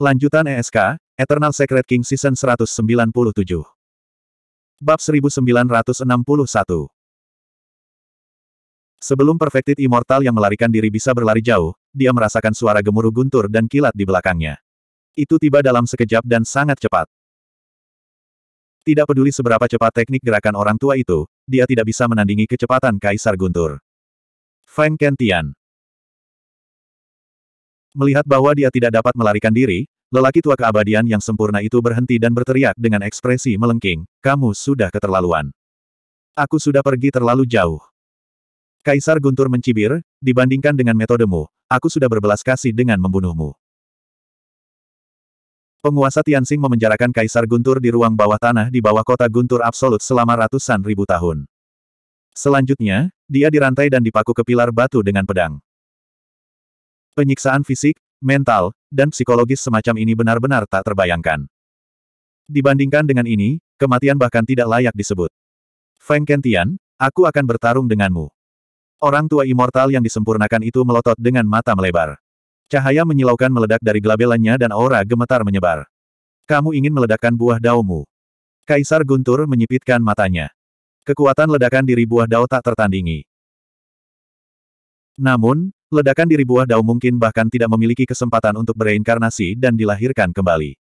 Lanjutan ESK, Eternal Secret King Season 197. Bab 1961. Sebelum Perfected Immortal yang melarikan diri bisa berlari jauh, dia merasakan suara gemuruh guntur dan kilat di belakangnya. Itu tiba dalam sekejap dan sangat cepat. Tidak peduli seberapa cepat teknik gerakan orang tua itu, dia tidak bisa menandingi kecepatan Kaisar Guntur. Feng Kentian. Melihat bahwa dia tidak dapat melarikan diri, lelaki tua keabadian yang sempurna itu berhenti dan berteriak dengan ekspresi melengking, kamu sudah keterlaluan. Aku sudah pergi terlalu jauh. Kaisar Guntur mencibir, dibandingkan dengan metodemu, aku sudah berbelas kasih dengan membunuhmu. Penguasa Tianxing memenjarakan Kaisar Guntur di ruang bawah tanah di bawah kota Guntur Absolut selama ratusan ribu tahun. Selanjutnya, dia dirantai dan dipaku ke pilar batu dengan pedang. Penyiksaan fisik, mental, dan psikologis semacam ini benar-benar tak terbayangkan. Dibandingkan dengan ini, kematian bahkan tidak layak disebut. Feng Kentian, aku akan bertarung denganmu. Orang tua immortal yang disempurnakan itu melotot dengan mata melebar. Cahaya menyilaukan meledak dari gelabelannya dan aura gemetar menyebar. Kamu ingin meledakkan buah daumu. Kaisar Guntur menyipitkan matanya. Kekuatan ledakan diri buah dao tak tertandingi. Namun, Ledakan diri buah dao mungkin bahkan tidak memiliki kesempatan untuk bereinkarnasi dan dilahirkan kembali.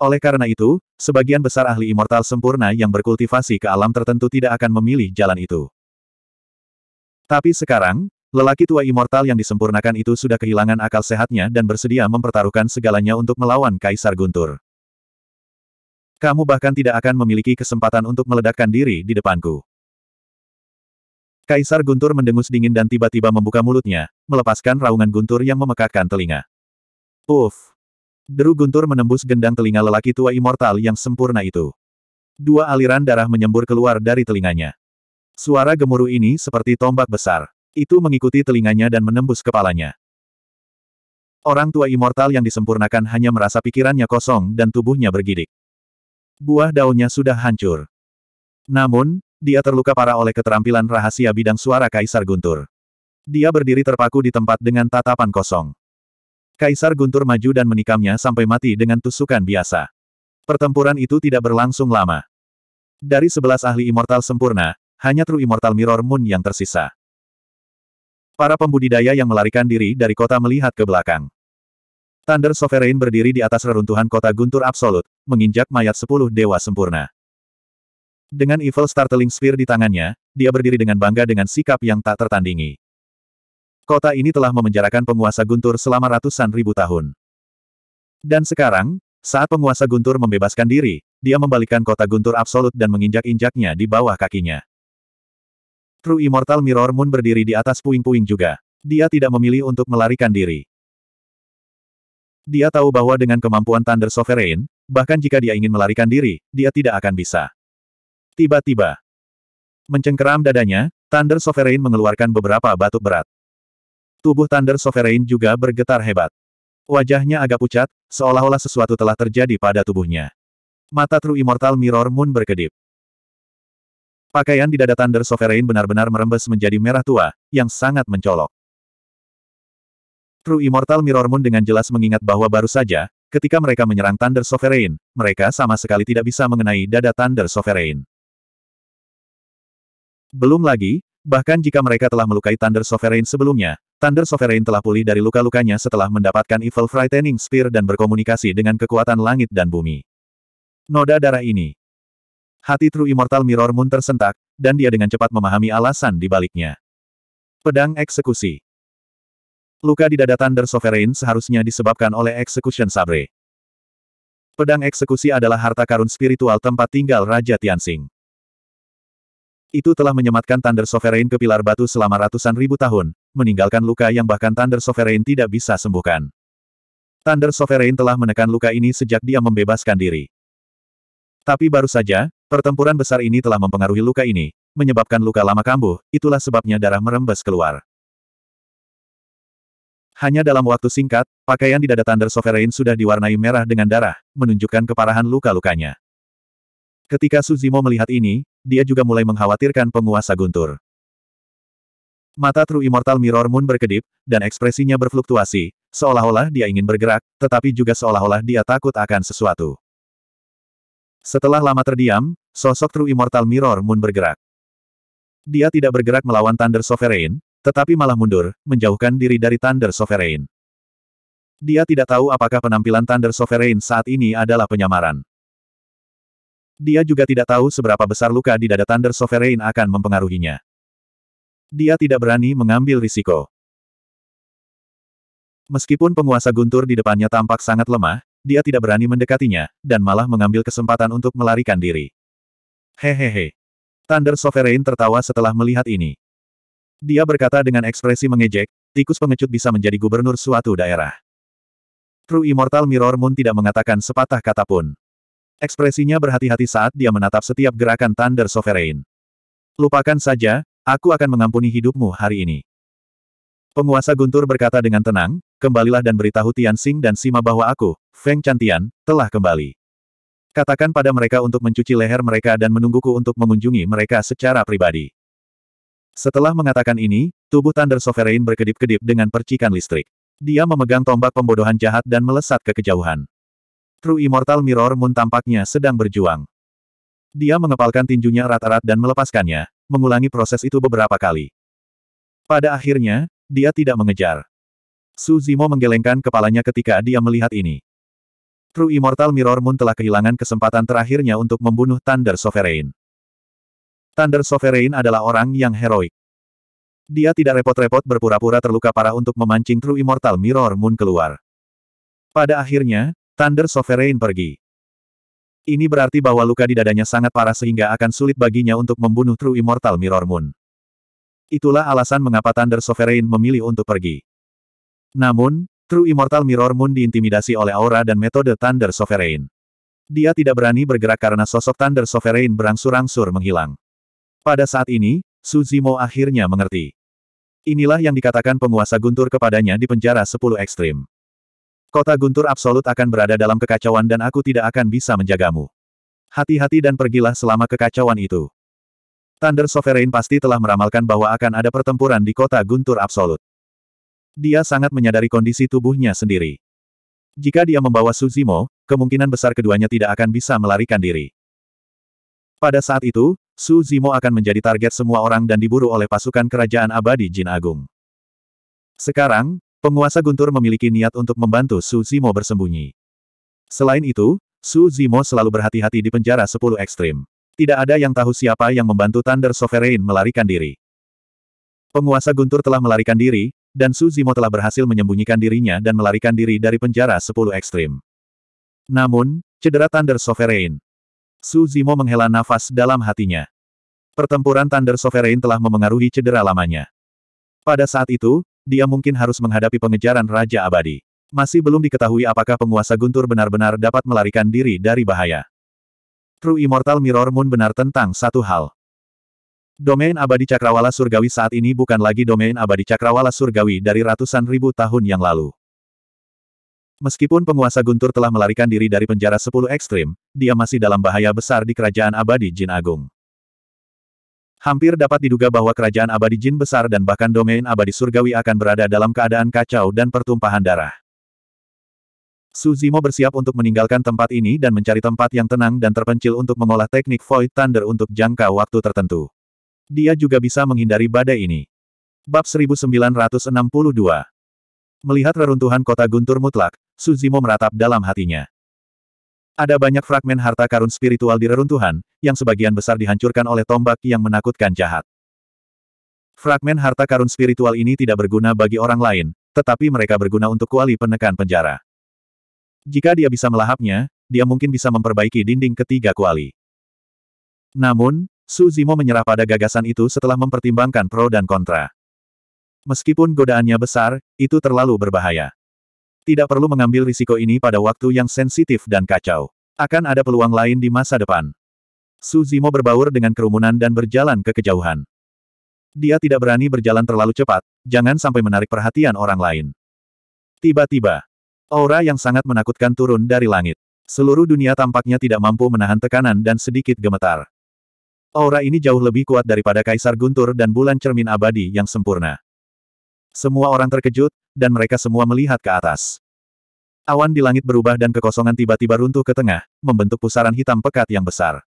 Oleh karena itu, sebagian besar ahli immortal sempurna yang berkultivasi ke alam tertentu tidak akan memilih jalan itu. Tapi sekarang, lelaki tua immortal yang disempurnakan itu sudah kehilangan akal sehatnya dan bersedia mempertaruhkan segalanya untuk melawan Kaisar Guntur. Kamu bahkan tidak akan memiliki kesempatan untuk meledakkan diri di depanku. Kaisar Guntur mendengus dingin dan tiba-tiba membuka mulutnya, melepaskan raungan Guntur yang memekakkan telinga. Uf! Deru Guntur menembus gendang telinga lelaki tua immortal yang sempurna itu. Dua aliran darah menyembur keluar dari telinganya. Suara gemuruh ini seperti tombak besar. Itu mengikuti telinganya dan menembus kepalanya. Orang tua immortal yang disempurnakan hanya merasa pikirannya kosong dan tubuhnya bergidik. Buah daunnya sudah hancur. Namun, dia terluka parah oleh keterampilan rahasia bidang suara Kaisar Guntur. Dia berdiri terpaku di tempat dengan tatapan kosong. Kaisar Guntur maju dan menikamnya sampai mati dengan tusukan biasa. Pertempuran itu tidak berlangsung lama. Dari sebelas ahli immortal sempurna, hanya True Immortal Mirror Moon yang tersisa. Para pembudidaya yang melarikan diri dari kota melihat ke belakang. Thunder Sovereign berdiri di atas reruntuhan kota Guntur Absolut, menginjak mayat sepuluh dewa sempurna. Dengan Evil Startling Spear di tangannya, dia berdiri dengan bangga dengan sikap yang tak tertandingi. Kota ini telah memenjarakan penguasa Guntur selama ratusan ribu tahun. Dan sekarang, saat penguasa Guntur membebaskan diri, dia membalikkan kota Guntur absolut dan menginjak-injaknya di bawah kakinya. True Immortal Mirror Moon berdiri di atas puing-puing juga. Dia tidak memilih untuk melarikan diri. Dia tahu bahwa dengan kemampuan Thunder Sovereign, bahkan jika dia ingin melarikan diri, dia tidak akan bisa. Tiba-tiba, mencengkeram dadanya, Thunder Sovereign mengeluarkan beberapa batuk berat. Tubuh Thunder Sovereign juga bergetar hebat. Wajahnya agak pucat, seolah-olah sesuatu telah terjadi pada tubuhnya. Mata True Immortal Mirror Moon berkedip. Pakaian di dada Thunder Sovereign benar-benar merembes menjadi merah tua, yang sangat mencolok. True Immortal Mirror Moon dengan jelas mengingat bahwa baru saja, ketika mereka menyerang Thunder Sovereign, mereka sama sekali tidak bisa mengenai dada Thunder Sovereign. Belum lagi, bahkan jika mereka telah melukai Thunder Sovereign sebelumnya, Thunder Sovereign telah pulih dari luka-lukanya setelah mendapatkan Evil Frightening Spear dan berkomunikasi dengan kekuatan langit dan bumi. Noda darah ini. Hati True Immortal Mirror Moon tersentak, dan dia dengan cepat memahami alasan di baliknya. Pedang Eksekusi Luka di dada Thunder Sovereign seharusnya disebabkan oleh Execution Sabre. Pedang Eksekusi adalah harta karun spiritual tempat tinggal Raja Tianxing. Itu telah menyematkan Thunder Sovereign ke pilar batu selama ratusan ribu tahun, meninggalkan luka yang bahkan Thunder Sovereign tidak bisa sembuhkan. Thunder Sovereign telah menekan luka ini sejak dia membebaskan diri. Tapi baru saja, pertempuran besar ini telah mempengaruhi luka ini, menyebabkan luka lama kambuh, itulah sebabnya darah merembes keluar. Hanya dalam waktu singkat, pakaian di dada Thunder Sovereign sudah diwarnai merah dengan darah, menunjukkan keparahan luka-lukanya. Ketika Suzimo melihat ini, dia juga mulai mengkhawatirkan penguasa Guntur. Mata True Immortal Mirror Moon berkedip, dan ekspresinya berfluktuasi, seolah-olah dia ingin bergerak, tetapi juga seolah-olah dia takut akan sesuatu. Setelah lama terdiam, sosok True Immortal Mirror Moon bergerak. Dia tidak bergerak melawan Thunder Sovereign, tetapi malah mundur, menjauhkan diri dari Thunder Sovereign. Dia tidak tahu apakah penampilan Thunder Sovereign saat ini adalah penyamaran. Dia juga tidak tahu seberapa besar luka di dada Thunder Sovereign akan mempengaruhinya. Dia tidak berani mengambil risiko. Meskipun penguasa guntur di depannya tampak sangat lemah, dia tidak berani mendekatinya, dan malah mengambil kesempatan untuk melarikan diri. Hehehe. Thunder Sovereign tertawa setelah melihat ini. Dia berkata dengan ekspresi mengejek, tikus pengecut bisa menjadi gubernur suatu daerah. True Immortal Mirror Moon tidak mengatakan sepatah kata pun. Ekspresinya berhati-hati saat dia menatap setiap gerakan Thunder Sovereign. Lupakan saja, aku akan mengampuni hidupmu hari ini. Penguasa Guntur berkata dengan tenang, kembalilah dan beritahu Tianxing dan Sima bahwa aku, Feng Chantian, telah kembali. Katakan pada mereka untuk mencuci leher mereka dan menungguku untuk mengunjungi mereka secara pribadi. Setelah mengatakan ini, tubuh Thunder Sovereign berkedip-kedip dengan percikan listrik. Dia memegang tombak pembodohan jahat dan melesat ke kejauhan. True Immortal Mirror Moon tampaknya sedang berjuang. Dia mengepalkan tinjunya erat rat dan melepaskannya, mengulangi proses itu beberapa kali. Pada akhirnya, dia tidak mengejar. Su Zimo menggelengkan kepalanya ketika dia melihat ini. True Immortal Mirror Moon telah kehilangan kesempatan terakhirnya untuk membunuh Thunder Sovereign. Thunder Sovereign adalah orang yang heroik. Dia tidak repot-repot berpura-pura terluka parah untuk memancing True Immortal Mirror Moon keluar. Pada akhirnya, Thunder Sovereign pergi. Ini berarti bahwa luka di dadanya sangat parah sehingga akan sulit baginya untuk membunuh True Immortal Mirror Moon. Itulah alasan mengapa Thunder Sovereign memilih untuk pergi. Namun, True Immortal Mirror Moon diintimidasi oleh aura dan metode Thunder Sovereign. Dia tidak berani bergerak karena sosok Thunder Sovereign berangsur-angsur menghilang. Pada saat ini, Suzimo akhirnya mengerti. Inilah yang dikatakan penguasa Guntur kepadanya di penjara 10 ekstrim. Kota guntur absolut akan berada dalam kekacauan dan aku tidak akan bisa menjagamu. Hati-hati dan pergilah selama kekacauan itu. Thunder Sovereign pasti telah meramalkan bahwa akan ada pertempuran di kota guntur absolut. Dia sangat menyadari kondisi tubuhnya sendiri. Jika dia membawa Suzimo, kemungkinan besar keduanya tidak akan bisa melarikan diri. Pada saat itu, Suzimo akan menjadi target semua orang dan diburu oleh pasukan kerajaan abadi Jin Agung. Sekarang, Penguasa Guntur memiliki niat untuk membantu Su Zimo bersembunyi. Selain itu, Su Zimo selalu berhati-hati di penjara sepuluh ekstrim. Tidak ada yang tahu siapa yang membantu Thunder Sovereign melarikan diri. Penguasa Guntur telah melarikan diri, dan Su Zimo telah berhasil menyembunyikan dirinya dan melarikan diri dari penjara sepuluh ekstrim. Namun, cedera Thunder Sovereign. Su Zimo menghela nafas dalam hatinya. Pertempuran Thunder Sovereign telah memengaruhi cedera lamanya. Pada saat itu, dia mungkin harus menghadapi pengejaran Raja Abadi. Masih belum diketahui apakah penguasa Guntur benar-benar dapat melarikan diri dari bahaya. True Immortal Mirror Moon benar tentang satu hal. Domain abadi cakrawala surgawi saat ini bukan lagi domain abadi cakrawala surgawi dari ratusan ribu tahun yang lalu. Meskipun penguasa Guntur telah melarikan diri dari penjara 10 ekstrim, dia masih dalam bahaya besar di kerajaan abadi Jin Agung. Hampir dapat diduga bahwa kerajaan abadi jin besar dan bahkan domain abadi surgawi akan berada dalam keadaan kacau dan pertumpahan darah. Suzimo bersiap untuk meninggalkan tempat ini dan mencari tempat yang tenang dan terpencil untuk mengolah teknik Void Thunder untuk jangka waktu tertentu. Dia juga bisa menghindari badai ini. Bab 1962 Melihat reruntuhan kota guntur mutlak, Suzimo meratap dalam hatinya. Ada banyak fragmen harta karun spiritual di reruntuhan, yang sebagian besar dihancurkan oleh tombak yang menakutkan jahat. Fragmen harta karun spiritual ini tidak berguna bagi orang lain, tetapi mereka berguna untuk kuali penekan penjara. Jika dia bisa melahapnya, dia mungkin bisa memperbaiki dinding ketiga kuali. Namun, Su Zimo menyerah pada gagasan itu setelah mempertimbangkan pro dan kontra. Meskipun godaannya besar, itu terlalu berbahaya. Tidak perlu mengambil risiko ini pada waktu yang sensitif dan kacau. Akan ada peluang lain di masa depan. Su Zimo berbaur dengan kerumunan dan berjalan ke kejauhan. Dia tidak berani berjalan terlalu cepat, jangan sampai menarik perhatian orang lain. Tiba-tiba, aura yang sangat menakutkan turun dari langit. Seluruh dunia tampaknya tidak mampu menahan tekanan dan sedikit gemetar. Aura ini jauh lebih kuat daripada Kaisar Guntur dan bulan cermin abadi yang sempurna. Semua orang terkejut, dan mereka semua melihat ke atas. Awan di langit berubah dan kekosongan tiba-tiba runtuh ke tengah, membentuk pusaran hitam pekat yang besar.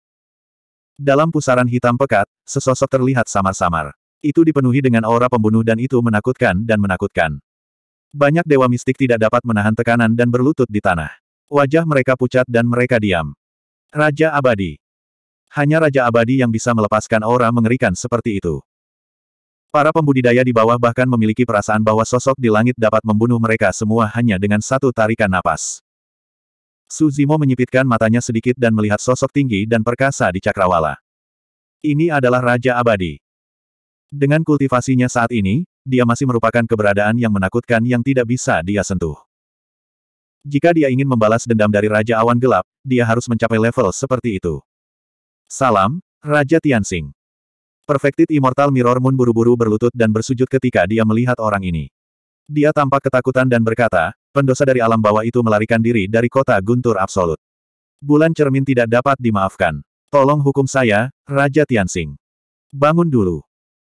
Dalam pusaran hitam pekat, sesosok terlihat samar-samar. Itu dipenuhi dengan aura pembunuh dan itu menakutkan dan menakutkan. Banyak dewa mistik tidak dapat menahan tekanan dan berlutut di tanah. Wajah mereka pucat dan mereka diam. Raja Abadi. Hanya Raja Abadi yang bisa melepaskan aura mengerikan seperti itu. Para pembudidaya di bawah bahkan memiliki perasaan bahwa sosok di langit dapat membunuh mereka semua hanya dengan satu tarikan napas. Suzimo menyipitkan matanya sedikit dan melihat sosok tinggi dan perkasa di Cakrawala. Ini adalah Raja Abadi. Dengan kultivasinya saat ini, dia masih merupakan keberadaan yang menakutkan yang tidak bisa dia sentuh. Jika dia ingin membalas dendam dari Raja Awan Gelap, dia harus mencapai level seperti itu. Salam, Raja Tianxing. Perfected Immortal Mirror Moon buru-buru berlutut dan bersujud ketika dia melihat orang ini. Dia tampak ketakutan dan berkata, pendosa dari alam bawah itu melarikan diri dari kota guntur absolut. Bulan cermin tidak dapat dimaafkan. Tolong hukum saya, Raja Tianxing. Bangun dulu.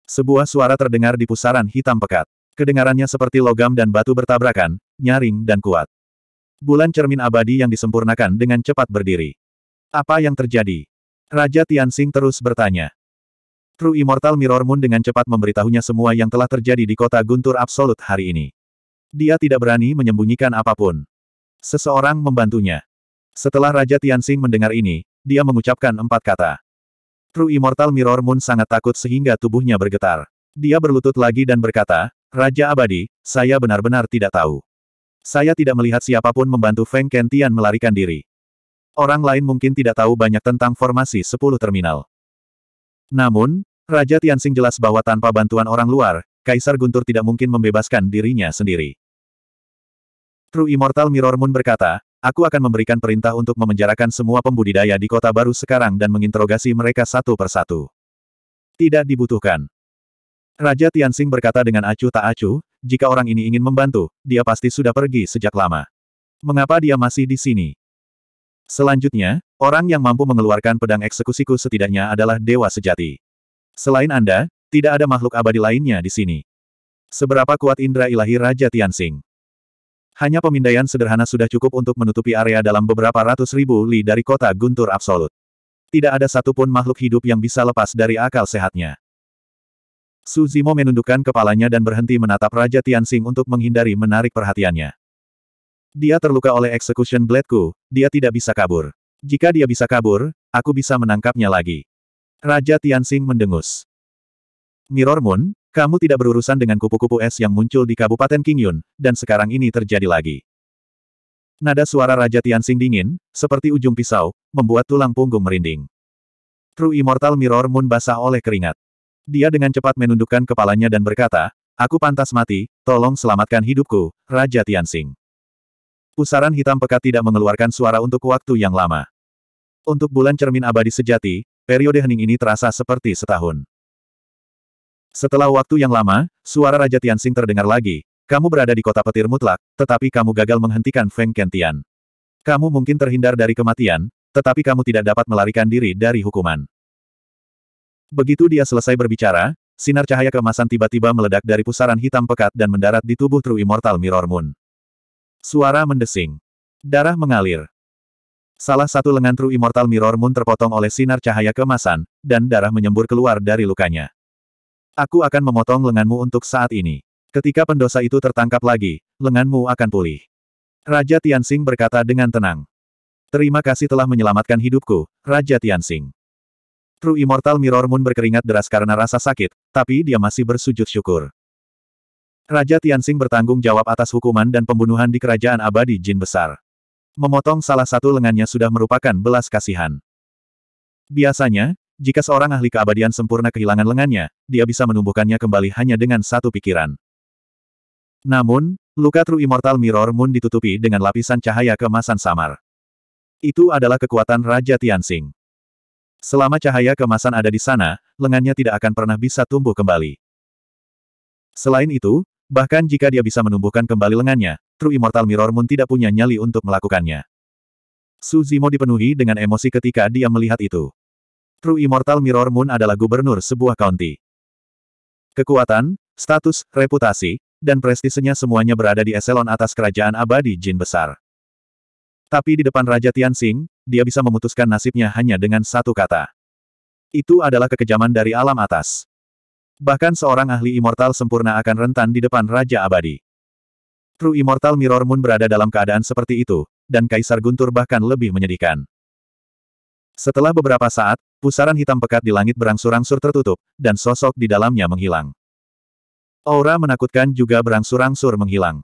Sebuah suara terdengar di pusaran hitam pekat. Kedengarannya seperti logam dan batu bertabrakan, nyaring dan kuat. Bulan cermin abadi yang disempurnakan dengan cepat berdiri. Apa yang terjadi? Raja Tianxing terus bertanya. True Immortal Mirror Moon dengan cepat memberitahunya semua yang telah terjadi di kota Guntur Absolut hari ini. Dia tidak berani menyembunyikan apapun. Seseorang membantunya. Setelah Raja Tianxing mendengar ini, dia mengucapkan empat kata. True Immortal Mirror Moon sangat takut sehingga tubuhnya bergetar. Dia berlutut lagi dan berkata, Raja Abadi, saya benar-benar tidak tahu. Saya tidak melihat siapapun membantu Feng Kentian melarikan diri. Orang lain mungkin tidak tahu banyak tentang formasi 10 terminal. Namun, Raja Tianxing jelas bahwa tanpa bantuan orang luar, Kaisar Guntur tidak mungkin membebaskan dirinya sendiri. True Immortal Mirror Moon berkata, aku akan memberikan perintah untuk memenjarakan semua pembudidaya di kota baru sekarang dan menginterogasi mereka satu persatu. Tidak dibutuhkan. Raja Tianxing berkata dengan acuh tak acuh, jika orang ini ingin membantu, dia pasti sudah pergi sejak lama. Mengapa dia masih di sini? Selanjutnya, orang yang mampu mengeluarkan pedang eksekusiku setidaknya adalah dewa sejati. Selain Anda, tidak ada makhluk abadi lainnya di sini. Seberapa kuat indera ilahi Raja Tianxing? Hanya pemindaian sederhana sudah cukup untuk menutupi area dalam beberapa ratus ribu li dari kota Guntur Absolut. Tidak ada satupun makhluk hidup yang bisa lepas dari akal sehatnya. Suzimo menundukkan kepalanya dan berhenti menatap Raja Tianxing untuk menghindari menarik perhatiannya. Dia terluka oleh execution bladeku, dia tidak bisa kabur. Jika dia bisa kabur, aku bisa menangkapnya lagi. Raja Tianxing mendengus. Mirror Moon, kamu tidak berurusan dengan kupu-kupu es yang muncul di Kabupaten Qingyun, dan sekarang ini terjadi lagi. Nada suara Raja Tianxing dingin, seperti ujung pisau, membuat tulang punggung merinding. True Immortal Mirror Moon basah oleh keringat. Dia dengan cepat menundukkan kepalanya dan berkata, Aku pantas mati, tolong selamatkan hidupku, Raja Tianxing. Pusaran hitam pekat tidak mengeluarkan suara untuk waktu yang lama. Untuk bulan cermin abadi sejati, periode hening ini terasa seperti setahun. Setelah waktu yang lama, suara Raja Tianxing terdengar lagi. Kamu berada di kota petir mutlak, tetapi kamu gagal menghentikan Feng Kentian. Kamu mungkin terhindar dari kematian, tetapi kamu tidak dapat melarikan diri dari hukuman. Begitu dia selesai berbicara, sinar cahaya kemasan tiba-tiba meledak dari pusaran hitam pekat dan mendarat di tubuh True Immortal Mirror Moon. Suara mendesing. Darah mengalir. Salah satu lengan True Immortal Mirror Moon terpotong oleh sinar cahaya kemasan, dan darah menyembur keluar dari lukanya. Aku akan memotong lenganmu untuk saat ini. Ketika pendosa itu tertangkap lagi, lenganmu akan pulih. Raja Tianxing berkata dengan tenang. Terima kasih telah menyelamatkan hidupku, Raja Tianxing. True Immortal Mirror Moon berkeringat deras karena rasa sakit, tapi dia masih bersujud syukur. Raja Tianxing bertanggung jawab atas hukuman dan pembunuhan di kerajaan abadi jin besar memotong salah satu lengannya sudah merupakan belas kasihan. Biasanya, jika seorang ahli keabadian sempurna kehilangan lengannya, dia bisa menumbuhkannya kembali hanya dengan satu pikiran. Namun, luka True Immortal Mirror Moon ditutupi dengan lapisan cahaya kemasan samar. Itu adalah kekuatan Raja Tianxing. Selama cahaya kemasan ada di sana, lengannya tidak akan pernah bisa tumbuh kembali. Selain itu, Bahkan jika dia bisa menumbuhkan kembali lengannya, True Immortal Mirror Moon tidak punya nyali untuk melakukannya. Su Zimo dipenuhi dengan emosi ketika dia melihat itu. True Immortal Mirror Moon adalah gubernur sebuah county. Kekuatan, status, reputasi, dan prestisenya semuanya berada di eselon atas kerajaan abadi jin besar. Tapi di depan Raja Tianxing, dia bisa memutuskan nasibnya hanya dengan satu kata. Itu adalah kekejaman dari alam atas. Bahkan seorang ahli immortal sempurna akan rentan di depan Raja Abadi. True Immortal Mirror Moon berada dalam keadaan seperti itu, dan Kaisar Guntur bahkan lebih menyedihkan. Setelah beberapa saat, pusaran hitam pekat di langit berangsur-angsur tertutup, dan sosok di dalamnya menghilang. Aura menakutkan juga berangsur-angsur menghilang.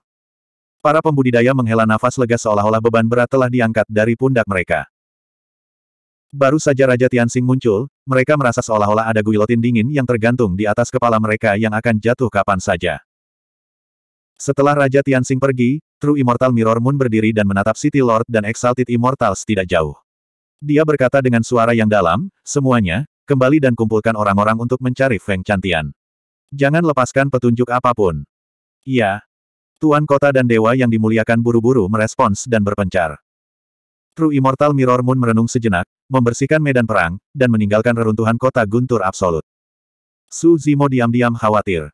Para pembudidaya menghela nafas lega seolah-olah beban berat telah diangkat dari pundak mereka. Baru saja Raja Tianxing muncul, mereka merasa seolah-olah ada guilotin dingin yang tergantung di atas kepala mereka yang akan jatuh kapan saja. Setelah Raja Tianxing pergi, True Immortal Mirror Moon berdiri dan menatap City Lord dan Exalted Immortals tidak jauh. Dia berkata dengan suara yang dalam, semuanya, kembali dan kumpulkan orang-orang untuk mencari Feng Chantian. Jangan lepaskan petunjuk apapun. Iya. Tuan kota dan dewa yang dimuliakan buru-buru merespons dan berpencar. True Immortal Mirror Moon merenung sejenak, membersihkan medan perang, dan meninggalkan reruntuhan kota guntur absolut. Su Zimo diam-diam khawatir.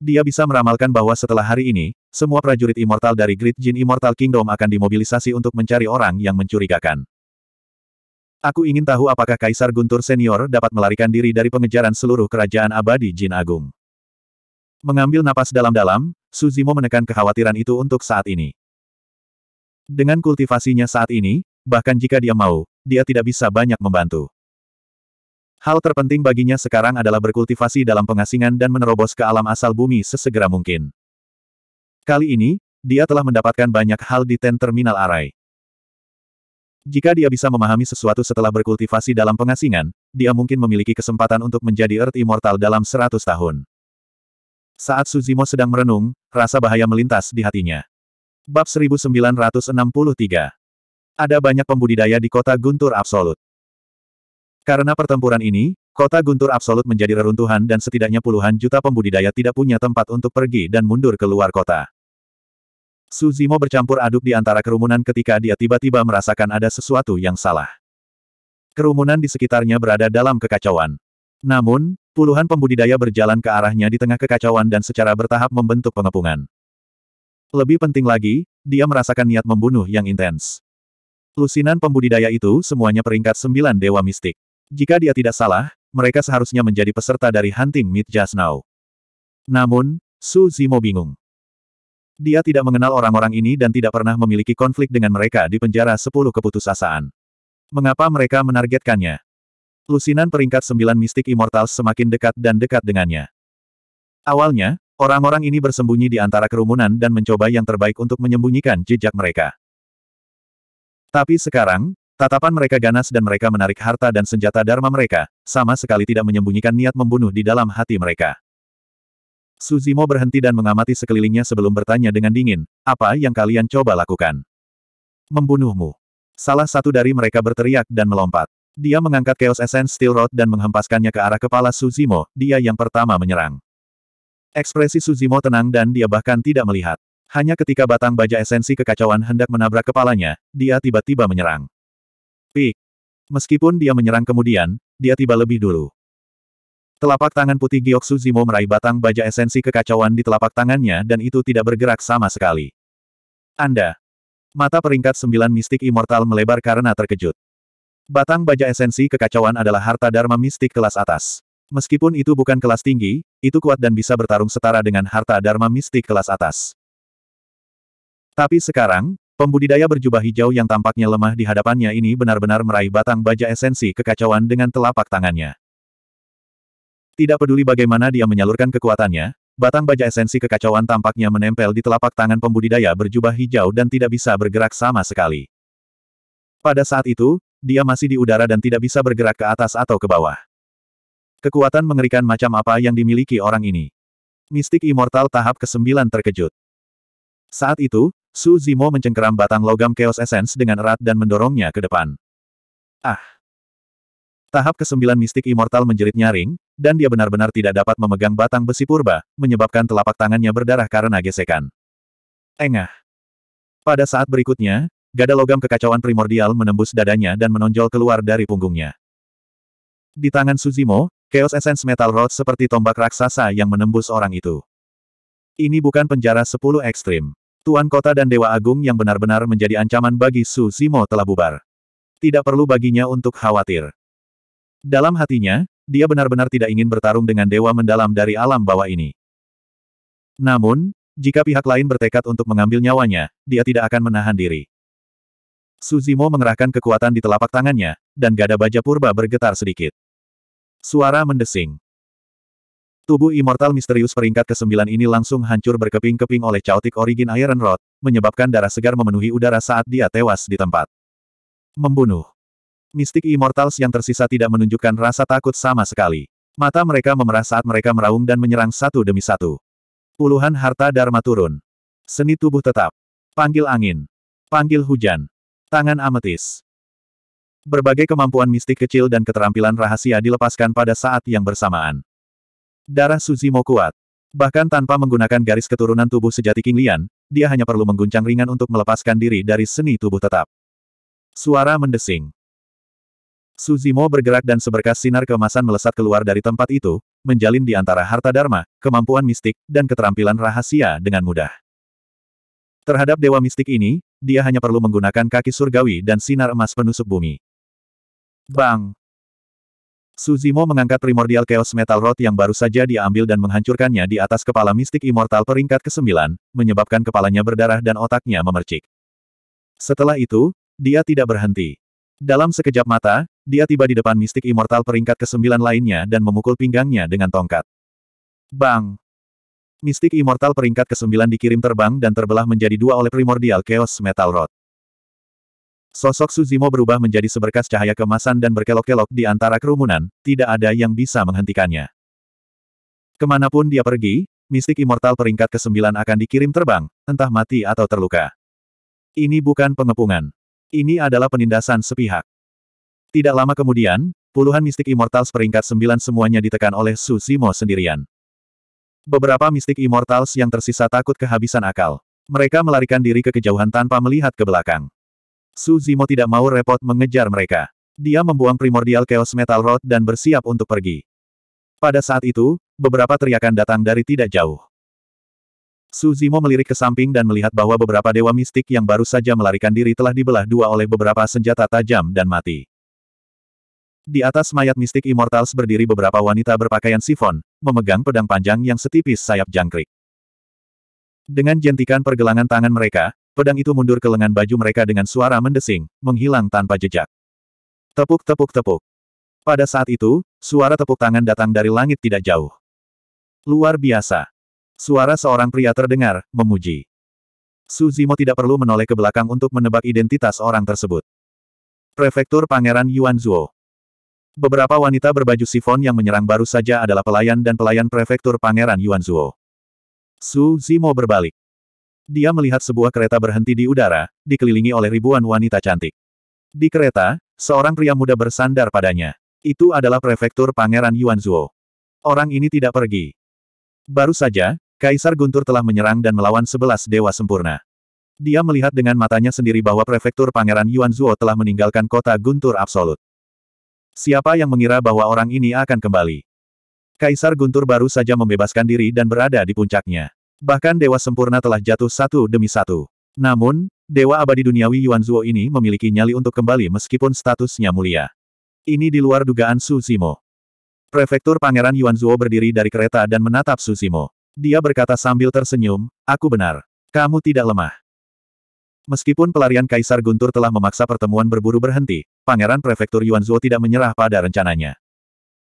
Dia bisa meramalkan bahwa setelah hari ini, semua prajurit immortal dari Great Jin Immortal Kingdom akan dimobilisasi untuk mencari orang yang mencurigakan. Aku ingin tahu apakah Kaisar Guntur Senior dapat melarikan diri dari pengejaran seluruh kerajaan abadi Jin Agung. Mengambil napas dalam-dalam, Suzimo menekan kekhawatiran itu untuk saat ini. Dengan kultivasinya saat ini, bahkan jika dia mau, dia tidak bisa banyak membantu. Hal terpenting baginya sekarang adalah berkultivasi dalam pengasingan dan menerobos ke alam asal bumi sesegera mungkin. Kali ini, dia telah mendapatkan banyak hal di Ten Terminal Arai. Jika dia bisa memahami sesuatu setelah berkultivasi dalam pengasingan, dia mungkin memiliki kesempatan untuk menjadi Earth Immortal dalam 100 tahun. Saat Suzimo sedang merenung, rasa bahaya melintas di hatinya. Bab 1963. Ada banyak pembudidaya di kota Guntur Absolut. Karena pertempuran ini, kota Guntur Absolut menjadi reruntuhan dan setidaknya puluhan juta pembudidaya tidak punya tempat untuk pergi dan mundur ke luar kota. Suzimo bercampur aduk di antara kerumunan ketika dia tiba-tiba merasakan ada sesuatu yang salah. Kerumunan di sekitarnya berada dalam kekacauan. Namun, puluhan pembudidaya berjalan ke arahnya di tengah kekacauan dan secara bertahap membentuk pengepungan. Lebih penting lagi, dia merasakan niat membunuh yang intens. Lusinan pembudidaya itu semuanya peringkat sembilan dewa mistik. Jika dia tidak salah, mereka seharusnya menjadi peserta dari Hunting Meet Just Now. Namun, Su Zimo bingung. Dia tidak mengenal orang-orang ini dan tidak pernah memiliki konflik dengan mereka di penjara sepuluh keputusasaan. Mengapa mereka menargetkannya? Lusinan peringkat sembilan mistik immortal semakin dekat dan dekat dengannya. Awalnya, Orang-orang ini bersembunyi di antara kerumunan dan mencoba yang terbaik untuk menyembunyikan jejak mereka. Tapi sekarang, tatapan mereka ganas dan mereka menarik harta dan senjata dharma mereka, sama sekali tidak menyembunyikan niat membunuh di dalam hati mereka. Suzimo berhenti dan mengamati sekelilingnya sebelum bertanya dengan dingin, apa yang kalian coba lakukan? Membunuhmu. Salah satu dari mereka berteriak dan melompat. Dia mengangkat Chaos Essence Steel Rod dan menghempaskannya ke arah kepala Suzimo, dia yang pertama menyerang. Ekspresi Suzimo tenang dan dia bahkan tidak melihat. Hanya ketika batang baja esensi kekacauan hendak menabrak kepalanya, dia tiba-tiba menyerang. Pik. Meskipun dia menyerang kemudian, dia tiba lebih dulu. Telapak tangan putih Giok Suzimo meraih batang baja esensi kekacauan di telapak tangannya dan itu tidak bergerak sama sekali. Anda. Mata peringkat sembilan mistik immortal melebar karena terkejut. Batang baja esensi kekacauan adalah harta dharma mistik kelas atas. Meskipun itu bukan kelas tinggi, itu kuat dan bisa bertarung setara dengan harta Dharma mistik kelas atas. Tapi sekarang, pembudidaya berjubah hijau yang tampaknya lemah di hadapannya ini benar-benar meraih batang baja esensi kekacauan dengan telapak tangannya. Tidak peduli bagaimana dia menyalurkan kekuatannya, batang baja esensi kekacauan tampaknya menempel di telapak tangan pembudidaya berjubah hijau dan tidak bisa bergerak sama sekali. Pada saat itu, dia masih di udara dan tidak bisa bergerak ke atas atau ke bawah. Kekuatan mengerikan macam apa yang dimiliki orang ini. Mistik Immortal tahap ke-9 terkejut. Saat itu, Su Zimo mencengkeram batang logam Chaos Essence dengan erat dan mendorongnya ke depan. Ah! Tahap ke-9 mistik immortal menjerit nyaring, dan dia benar-benar tidak dapat memegang batang besi purba, menyebabkan telapak tangannya berdarah karena gesekan. Engah! Pada saat berikutnya, gada logam kekacauan primordial menembus dadanya dan menonjol keluar dari punggungnya. Di tangan Suzimo, Chaos Essence Metal Rod seperti tombak raksasa yang menembus orang itu. Ini bukan penjara sepuluh ekstrim. Tuan kota dan Dewa Agung yang benar-benar menjadi ancaman bagi Su Zimo telah bubar. Tidak perlu baginya untuk khawatir. Dalam hatinya, dia benar-benar tidak ingin bertarung dengan Dewa mendalam dari alam bawah ini. Namun, jika pihak lain bertekad untuk mengambil nyawanya, dia tidak akan menahan diri. Suzimo mengerahkan kekuatan di telapak tangannya, dan gada baja purba bergetar sedikit. Suara mendesing. Tubuh immortal misterius peringkat ke-9 ini langsung hancur berkeping-keping oleh caotik origin Iron Rod, menyebabkan darah segar memenuhi udara saat dia tewas di tempat. Membunuh. Mistik Immortals yang tersisa tidak menunjukkan rasa takut sama sekali. Mata mereka memerah saat mereka meraung dan menyerang satu demi satu. Puluhan harta Dharma turun. Seni tubuh tetap. Panggil angin. Panggil hujan. Tangan ametis. Berbagai kemampuan mistik kecil dan keterampilan rahasia dilepaskan pada saat yang bersamaan. Darah Suzimo kuat. Bahkan tanpa menggunakan garis keturunan tubuh sejati King Lian, dia hanya perlu mengguncang ringan untuk melepaskan diri dari seni tubuh tetap. Suara mendesing. Suzimo bergerak dan seberkas sinar kemasan melesat keluar dari tempat itu, menjalin di antara harta dharma, kemampuan mistik, dan keterampilan rahasia dengan mudah. Terhadap dewa mistik ini, dia hanya perlu menggunakan kaki surgawi dan sinar emas penusuk bumi. Bang! Suzimo mengangkat primordial chaos metal rod yang baru saja diambil dan menghancurkannya di atas kepala mistik immortal peringkat ke-9, menyebabkan kepalanya berdarah dan otaknya memercik. Setelah itu, dia tidak berhenti. Dalam sekejap mata, dia tiba di depan mistik immortal peringkat ke-9 lainnya dan memukul pinggangnya dengan tongkat. Bang! Mistik immortal peringkat ke-9 dikirim terbang dan terbelah menjadi dua oleh primordial chaos metal rod. Sosok Suzimo berubah menjadi seberkas cahaya kemasan dan berkelok-kelok di antara kerumunan, tidak ada yang bisa menghentikannya. Kemanapun dia pergi, mistik immortal peringkat ke-9 akan dikirim terbang, entah mati atau terluka. Ini bukan pengepungan. Ini adalah penindasan sepihak. Tidak lama kemudian, puluhan mistik immortal peringkat 9 semuanya ditekan oleh Suzimo sendirian. Beberapa mistik immortals yang tersisa takut kehabisan akal. Mereka melarikan diri ke kejauhan tanpa melihat ke belakang. Su Zimo tidak mau repot mengejar mereka. Dia membuang primordial Chaos Metal Rod dan bersiap untuk pergi. Pada saat itu, beberapa teriakan datang dari tidak jauh. Su Zimo melirik ke samping dan melihat bahwa beberapa dewa mistik yang baru saja melarikan diri telah dibelah dua oleh beberapa senjata tajam dan mati. Di atas mayat mistik Immortals berdiri beberapa wanita berpakaian sifon, memegang pedang panjang yang setipis sayap jangkrik. Dengan jentikan pergelangan tangan mereka, Pedang itu mundur ke lengan baju mereka dengan suara mendesing, menghilang tanpa jejak. Tepuk tepuk tepuk. Pada saat itu, suara tepuk tangan datang dari langit tidak jauh. Luar biasa. Suara seorang pria terdengar, memuji. Su Zimo tidak perlu menoleh ke belakang untuk menebak identitas orang tersebut. Prefektur Pangeran Yuan Zhuo. Beberapa wanita berbaju sifon yang menyerang baru saja adalah pelayan dan pelayan prefektur Pangeran Yuan Zhuo. Su Zimo berbalik. Dia melihat sebuah kereta berhenti di udara, dikelilingi oleh ribuan wanita cantik. Di kereta, seorang pria muda bersandar padanya. Itu adalah prefektur Pangeran Yuan Yuanzuo. Orang ini tidak pergi. Baru saja, Kaisar Guntur telah menyerang dan melawan sebelas dewa sempurna. Dia melihat dengan matanya sendiri bahwa prefektur Pangeran Yuan Yuanzuo telah meninggalkan kota Guntur absolut. Siapa yang mengira bahwa orang ini akan kembali? Kaisar Guntur baru saja membebaskan diri dan berada di puncaknya. Bahkan dewa sempurna telah jatuh satu demi satu. Namun, dewa abadi duniawi Yuan Zuo ini memiliki nyali untuk kembali meskipun statusnya mulia. Ini di luar dugaan Su Zimo. Prefektur Pangeran Yuan Zuo berdiri dari kereta dan menatap Su Zimo. Dia berkata sambil tersenyum, aku benar. Kamu tidak lemah. Meskipun pelarian Kaisar Guntur telah memaksa pertemuan berburu berhenti, Pangeran Prefektur Yuan Zuo tidak menyerah pada rencananya.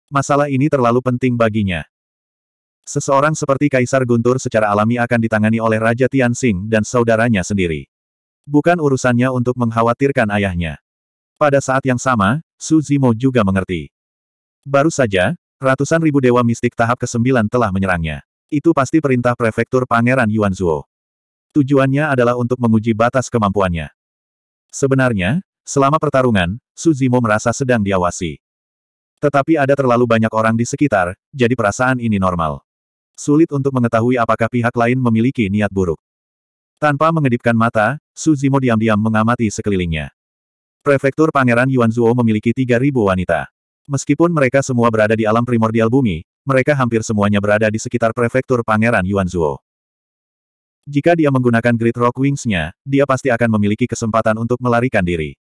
Masalah ini terlalu penting baginya. Seseorang seperti Kaisar Guntur secara alami akan ditangani oleh Raja Tianxing dan saudaranya sendiri. Bukan urusannya untuk mengkhawatirkan ayahnya. Pada saat yang sama, Su Zimo juga mengerti. Baru saja, ratusan ribu dewa mistik tahap ke-9 telah menyerangnya. Itu pasti perintah prefektur Pangeran Yuanzuo. Tujuannya adalah untuk menguji batas kemampuannya. Sebenarnya, selama pertarungan, Su Zimo merasa sedang diawasi. Tetapi ada terlalu banyak orang di sekitar, jadi perasaan ini normal. Sulit untuk mengetahui apakah pihak lain memiliki niat buruk. Tanpa mengedipkan mata, Suzimo diam-diam mengamati sekelilingnya. Prefektur Pangeran Yuan Yuanzuo memiliki 3.000 wanita. Meskipun mereka semua berada di alam primordial bumi, mereka hampir semuanya berada di sekitar prefektur Pangeran Yuan Yuanzuo. Jika dia menggunakan Great Rock Wings-nya, dia pasti akan memiliki kesempatan untuk melarikan diri.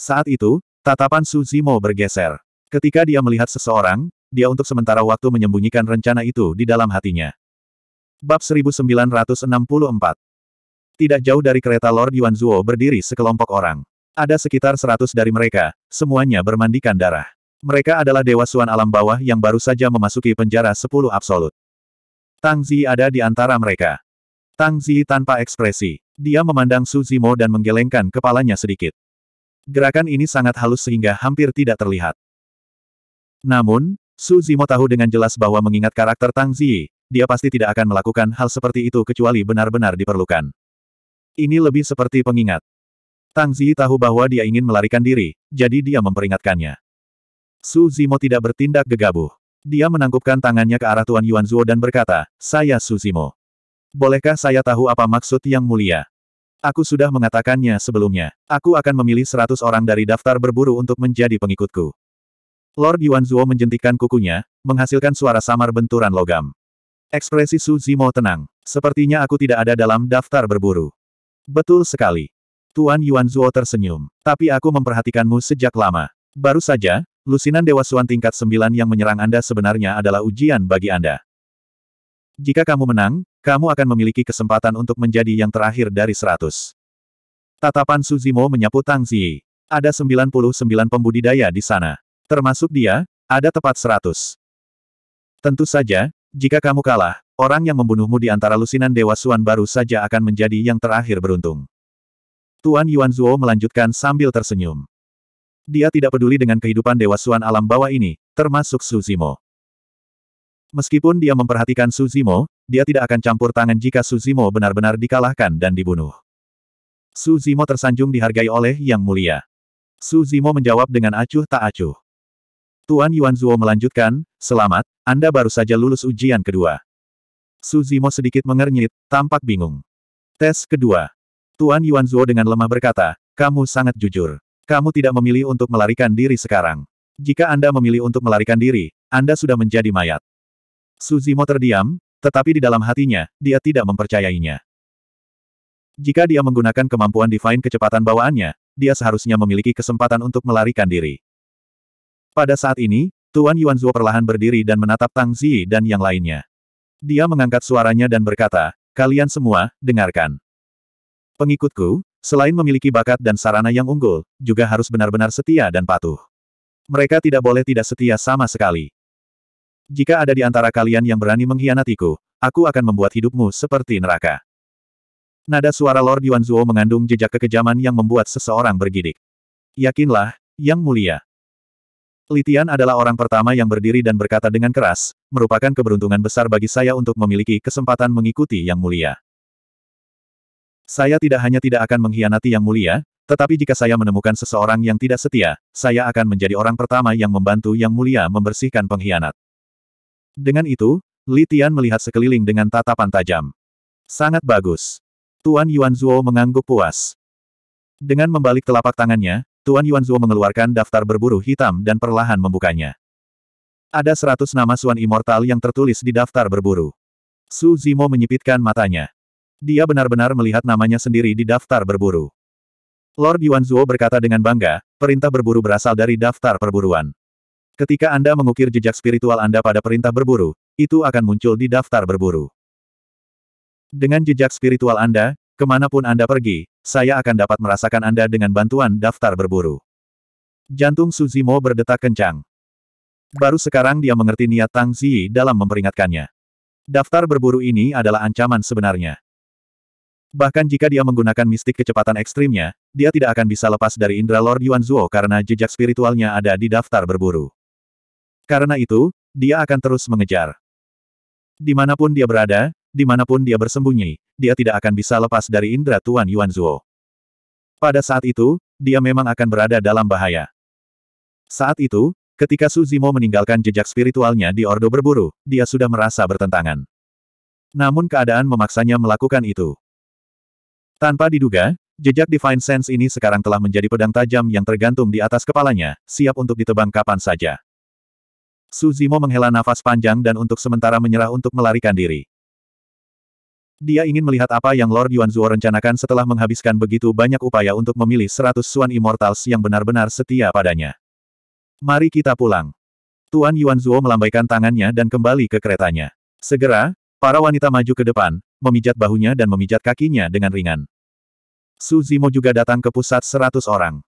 Saat itu, tatapan Suzimo bergeser. Ketika dia melihat seseorang, dia untuk sementara waktu menyembunyikan rencana itu di dalam hatinya. Bab 1964 Tidak jauh dari kereta Lord Yuanzuo berdiri sekelompok orang. Ada sekitar seratus dari mereka, semuanya bermandikan darah. Mereka adalah Dewa Suan Alam Bawah yang baru saja memasuki penjara sepuluh absolut. Tang Zi ada di antara mereka. Tang Zi tanpa ekspresi. Dia memandang Su Zimo dan menggelengkan kepalanya sedikit. Gerakan ini sangat halus sehingga hampir tidak terlihat. Namun, Su Zimo tahu dengan jelas bahwa mengingat karakter Tang Ziyi, dia pasti tidak akan melakukan hal seperti itu kecuali benar-benar diperlukan. Ini lebih seperti pengingat. Tang Ziyi tahu bahwa dia ingin melarikan diri, jadi dia memperingatkannya. Su Zimo tidak bertindak gegabah. Dia menangkupkan tangannya ke arah Tuan Yuan Zhuo dan berkata, Saya Su Zimo. Bolehkah saya tahu apa maksud yang mulia? Aku sudah mengatakannya sebelumnya. Aku akan memilih seratus orang dari daftar berburu untuk menjadi pengikutku. Lord Yuan Yuanzuo menjentikan kukunya, menghasilkan suara samar benturan logam. Ekspresi Su Zimo tenang. Sepertinya aku tidak ada dalam daftar berburu. Betul sekali. Tuan Yuan Yuanzuo tersenyum. Tapi aku memperhatikanmu sejak lama. Baru saja, lusinan Dewa Suan tingkat 9 yang menyerang Anda sebenarnya adalah ujian bagi Anda. Jika kamu menang, kamu akan memiliki kesempatan untuk menjadi yang terakhir dari 100. Tatapan Su Zimo menyapu Tang Zi. Ada 99 pembudidaya di sana. Termasuk dia, ada tepat seratus. Tentu saja, jika kamu kalah, orang yang membunuhmu di antara lusinan Dewa Suan baru saja akan menjadi yang terakhir beruntung. Tuan Yuan Zuo melanjutkan sambil tersenyum. Dia tidak peduli dengan kehidupan Dewa Suan alam bawah ini, termasuk Su Zimo. Meskipun dia memperhatikan Su Zimo, dia tidak akan campur tangan jika Su Zimo benar-benar dikalahkan dan dibunuh. Su Zimo tersanjung dihargai oleh Yang Mulia. Su Zimo menjawab dengan acuh tak acuh. Tuan Yuan Zuo melanjutkan, selamat, Anda baru saja lulus ujian kedua. Su Zimo sedikit mengernyit, tampak bingung. Tes kedua. Tuan Yuan Zuo dengan lemah berkata, kamu sangat jujur. Kamu tidak memilih untuk melarikan diri sekarang. Jika Anda memilih untuk melarikan diri, Anda sudah menjadi mayat. Su Zimo terdiam, tetapi di dalam hatinya, dia tidak mempercayainya. Jika dia menggunakan kemampuan divine kecepatan bawaannya, dia seharusnya memiliki kesempatan untuk melarikan diri. Pada saat ini, Tuan Yuan Zuo perlahan berdiri dan menatap Tang Ziyi dan yang lainnya. Dia mengangkat suaranya dan berkata, kalian semua, dengarkan. Pengikutku, selain memiliki bakat dan sarana yang unggul, juga harus benar-benar setia dan patuh. Mereka tidak boleh tidak setia sama sekali. Jika ada di antara kalian yang berani mengkhianatiku, aku akan membuat hidupmu seperti neraka. Nada suara Lord Yuan Zuo mengandung jejak kekejaman yang membuat seseorang bergidik. Yakinlah, Yang Mulia, Litian adalah orang pertama yang berdiri dan berkata dengan keras, merupakan keberuntungan besar bagi saya untuk memiliki kesempatan mengikuti Yang Mulia. Saya tidak hanya tidak akan mengkhianati Yang Mulia, tetapi jika saya menemukan seseorang yang tidak setia, saya akan menjadi orang pertama yang membantu Yang Mulia membersihkan pengkhianat. Dengan itu, Litian melihat sekeliling dengan tatapan tajam. Sangat bagus. Tuan Yuan Zuo mengangguk puas. Dengan membalik telapak tangannya, Tuan Yuan Yuanzuo mengeluarkan daftar berburu hitam dan perlahan membukanya. Ada seratus nama Suan Immortal yang tertulis di daftar berburu. Su Zimo menyipitkan matanya. Dia benar-benar melihat namanya sendiri di daftar berburu. Lord Yuan Yuanzuo berkata dengan bangga, perintah berburu berasal dari daftar perburuan. Ketika Anda mengukir jejak spiritual Anda pada perintah berburu, itu akan muncul di daftar berburu. Dengan jejak spiritual Anda, kemanapun Anda pergi, saya akan dapat merasakan Anda dengan bantuan daftar berburu. Jantung Suzimo berdetak kencang. Baru sekarang dia mengerti niat Tang Ziyi dalam memperingatkannya. Daftar berburu ini adalah ancaman sebenarnya. Bahkan jika dia menggunakan mistik kecepatan ekstrimnya, dia tidak akan bisa lepas dari indera Lord Yuan Zuo karena jejak spiritualnya ada di daftar berburu. Karena itu, dia akan terus mengejar. Dimanapun dia berada, dimanapun dia bersembunyi, dia tidak akan bisa lepas dari indera Tuan Yuanzuo. Pada saat itu, dia memang akan berada dalam bahaya. Saat itu, ketika Su Zimo meninggalkan jejak spiritualnya di Ordo Berburu, dia sudah merasa bertentangan. Namun keadaan memaksanya melakukan itu. Tanpa diduga, jejak Divine Sense ini sekarang telah menjadi pedang tajam yang tergantung di atas kepalanya, siap untuk ditebang kapan saja. Su Zimo menghela nafas panjang dan untuk sementara menyerah untuk melarikan diri. Dia ingin melihat apa yang Lord Yuan Zuo rencanakan setelah menghabiskan begitu banyak upaya untuk memilih seratus Suan Immortals yang benar-benar setia padanya. Mari kita pulang. Tuan Yuan Zuo melambaikan tangannya dan kembali ke keretanya. Segera, para wanita maju ke depan, memijat bahunya dan memijat kakinya dengan ringan. Su Zimo juga datang ke pusat seratus orang.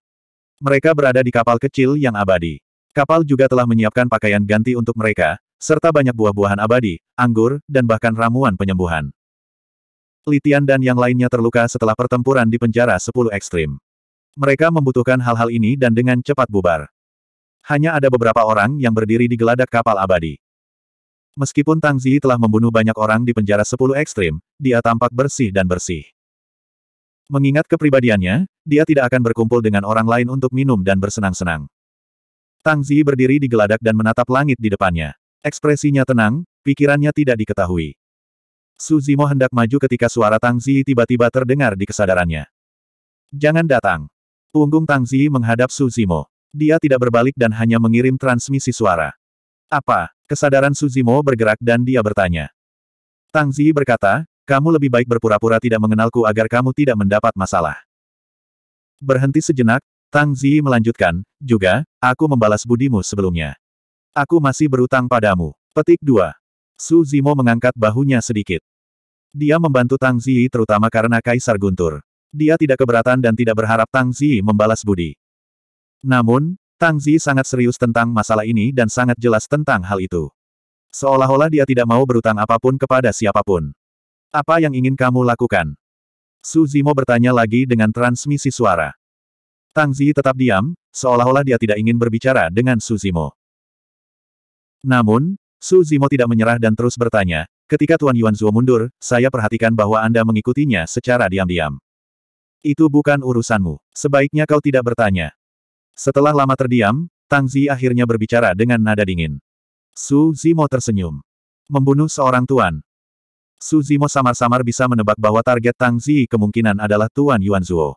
Mereka berada di kapal kecil yang abadi. Kapal juga telah menyiapkan pakaian ganti untuk mereka, serta banyak buah-buahan abadi, anggur, dan bahkan ramuan penyembuhan. Litian dan yang lainnya terluka setelah pertempuran di penjara 10 ekstrim. Mereka membutuhkan hal-hal ini dan dengan cepat bubar. Hanya ada beberapa orang yang berdiri di geladak kapal abadi. Meskipun Tang Zi telah membunuh banyak orang di penjara 10 ekstrim, dia tampak bersih dan bersih. Mengingat kepribadiannya, dia tidak akan berkumpul dengan orang lain untuk minum dan bersenang-senang. Tang Zi berdiri di geladak dan menatap langit di depannya. Ekspresinya tenang, pikirannya tidak diketahui. Su Zimo hendak maju ketika suara Tang Ziyi tiba-tiba terdengar di kesadarannya. Jangan datang. Punggung Tang Ziyi menghadap Su Zimo. Dia tidak berbalik dan hanya mengirim transmisi suara. Apa? Kesadaran Su Zimo bergerak dan dia bertanya. Tang Ziyi berkata, kamu lebih baik berpura-pura tidak mengenalku agar kamu tidak mendapat masalah. Berhenti sejenak, Tang Ziyi melanjutkan, juga, aku membalas budimu sebelumnya. Aku masih berutang padamu. Petik 2. Su Zimo mengangkat bahunya sedikit. Dia membantu Tang Ziyi terutama karena Kaisar Guntur. Dia tidak keberatan dan tidak berharap Tang Ziyi membalas budi. Namun, Tang Ziyi sangat serius tentang masalah ini dan sangat jelas tentang hal itu. Seolah-olah dia tidak mau berutang apapun kepada siapapun. Apa yang ingin kamu lakukan? Su Zimo bertanya lagi dengan transmisi suara. Tang Ziyi tetap diam, seolah-olah dia tidak ingin berbicara dengan Su Zimo. Namun, Su Zimo tidak menyerah dan terus bertanya, Ketika Tuan Yuan Zuo mundur, saya perhatikan bahwa Anda mengikutinya secara diam-diam. Itu bukan urusanmu. Sebaiknya kau tidak bertanya. Setelah lama terdiam, Tang Zi akhirnya berbicara dengan nada dingin. Su Zimo tersenyum. Membunuh seorang tuan. Su Zimo samar-samar bisa menebak bahwa target Tang Zi kemungkinan adalah Tuan Yuan Zuo.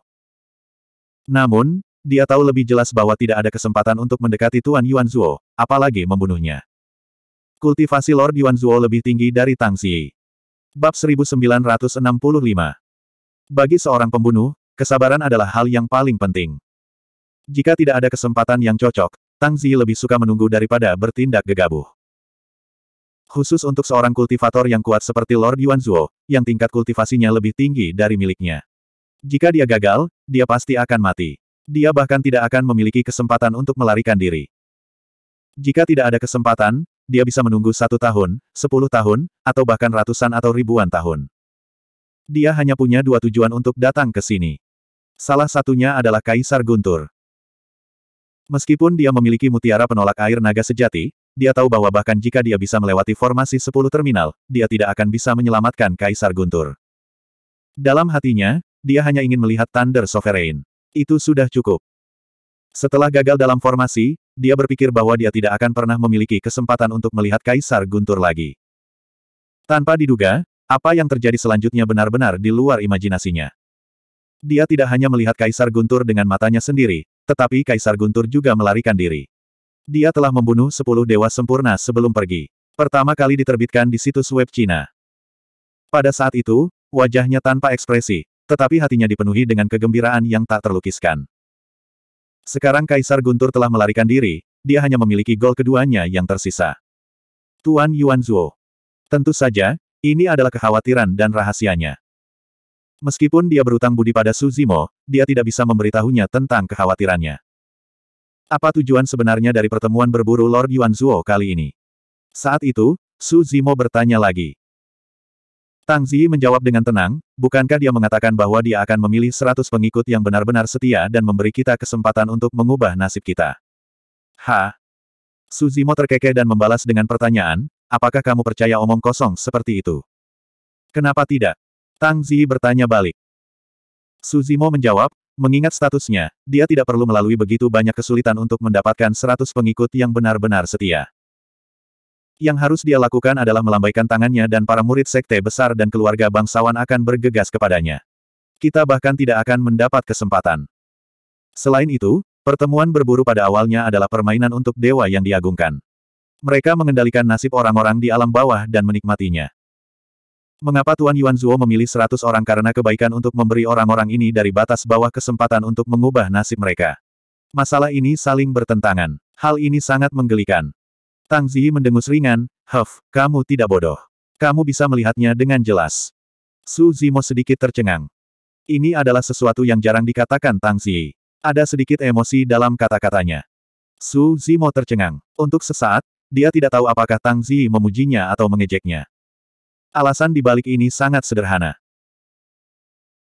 Namun, dia tahu lebih jelas bahwa tidak ada kesempatan untuk mendekati Tuan Yuan Zuo, apalagi membunuhnya. Kultivasi Lord Yuanzuo lebih tinggi dari Tang Xie. Bab 1965 Bagi seorang pembunuh, kesabaran adalah hal yang paling penting. Jika tidak ada kesempatan yang cocok, Tang Zi lebih suka menunggu daripada bertindak gegabah. Khusus untuk seorang kultivator yang kuat seperti Lord Yuanzuo, yang tingkat kultivasinya lebih tinggi dari miliknya. Jika dia gagal, dia pasti akan mati. Dia bahkan tidak akan memiliki kesempatan untuk melarikan diri. Jika tidak ada kesempatan, dia bisa menunggu satu tahun, sepuluh tahun, atau bahkan ratusan atau ribuan tahun. Dia hanya punya dua tujuan untuk datang ke sini. Salah satunya adalah Kaisar Guntur. Meskipun dia memiliki mutiara penolak air naga sejati, dia tahu bahwa bahkan jika dia bisa melewati formasi sepuluh terminal, dia tidak akan bisa menyelamatkan Kaisar Guntur. Dalam hatinya, dia hanya ingin melihat Thunder Sovereign. Itu sudah cukup. Setelah gagal dalam formasi, dia berpikir bahwa dia tidak akan pernah memiliki kesempatan untuk melihat Kaisar Guntur lagi. Tanpa diduga, apa yang terjadi selanjutnya benar-benar di luar imajinasinya. Dia tidak hanya melihat Kaisar Guntur dengan matanya sendiri, tetapi Kaisar Guntur juga melarikan diri. Dia telah membunuh sepuluh dewa sempurna sebelum pergi. Pertama kali diterbitkan di situs web Cina. Pada saat itu, wajahnya tanpa ekspresi, tetapi hatinya dipenuhi dengan kegembiraan yang tak terlukiskan. Sekarang Kaisar Guntur telah melarikan diri, dia hanya memiliki gol keduanya yang tersisa. Tuan Yuan Yuanzuo. Tentu saja, ini adalah kekhawatiran dan rahasianya. Meskipun dia berutang budi pada Suzimo, dia tidak bisa memberitahunya tentang kekhawatirannya. Apa tujuan sebenarnya dari pertemuan berburu Lord Yuan Yuanzuo kali ini? Saat itu, Su Zimo bertanya lagi. Tang Zi menjawab dengan tenang, bukankah dia mengatakan bahwa dia akan memilih seratus pengikut yang benar-benar setia dan memberi kita kesempatan untuk mengubah nasib kita? Ha? Suzimo terkekeh dan membalas dengan pertanyaan, apakah kamu percaya omong kosong seperti itu? Kenapa tidak? Tang Zi bertanya balik. Suzimo menjawab, mengingat statusnya, dia tidak perlu melalui begitu banyak kesulitan untuk mendapatkan seratus pengikut yang benar-benar setia. Yang harus dia lakukan adalah melambaikan tangannya dan para murid sekte besar dan keluarga bangsawan akan bergegas kepadanya. Kita bahkan tidak akan mendapat kesempatan. Selain itu, pertemuan berburu pada awalnya adalah permainan untuk dewa yang diagungkan. Mereka mengendalikan nasib orang-orang di alam bawah dan menikmatinya. Mengapa Tuan Yuan Zuo memilih seratus orang karena kebaikan untuk memberi orang-orang ini dari batas bawah kesempatan untuk mengubah nasib mereka? Masalah ini saling bertentangan. Hal ini sangat menggelikan. Tang Zi mendengus ringan, Huff, kamu tidak bodoh. Kamu bisa melihatnya dengan jelas. Su Zimo sedikit tercengang. Ini adalah sesuatu yang jarang dikatakan Tang Zi. Ada sedikit emosi dalam kata-katanya. Su Zimo tercengang. Untuk sesaat, dia tidak tahu apakah Tang Zi memujinya atau mengejeknya. Alasan di balik ini sangat sederhana.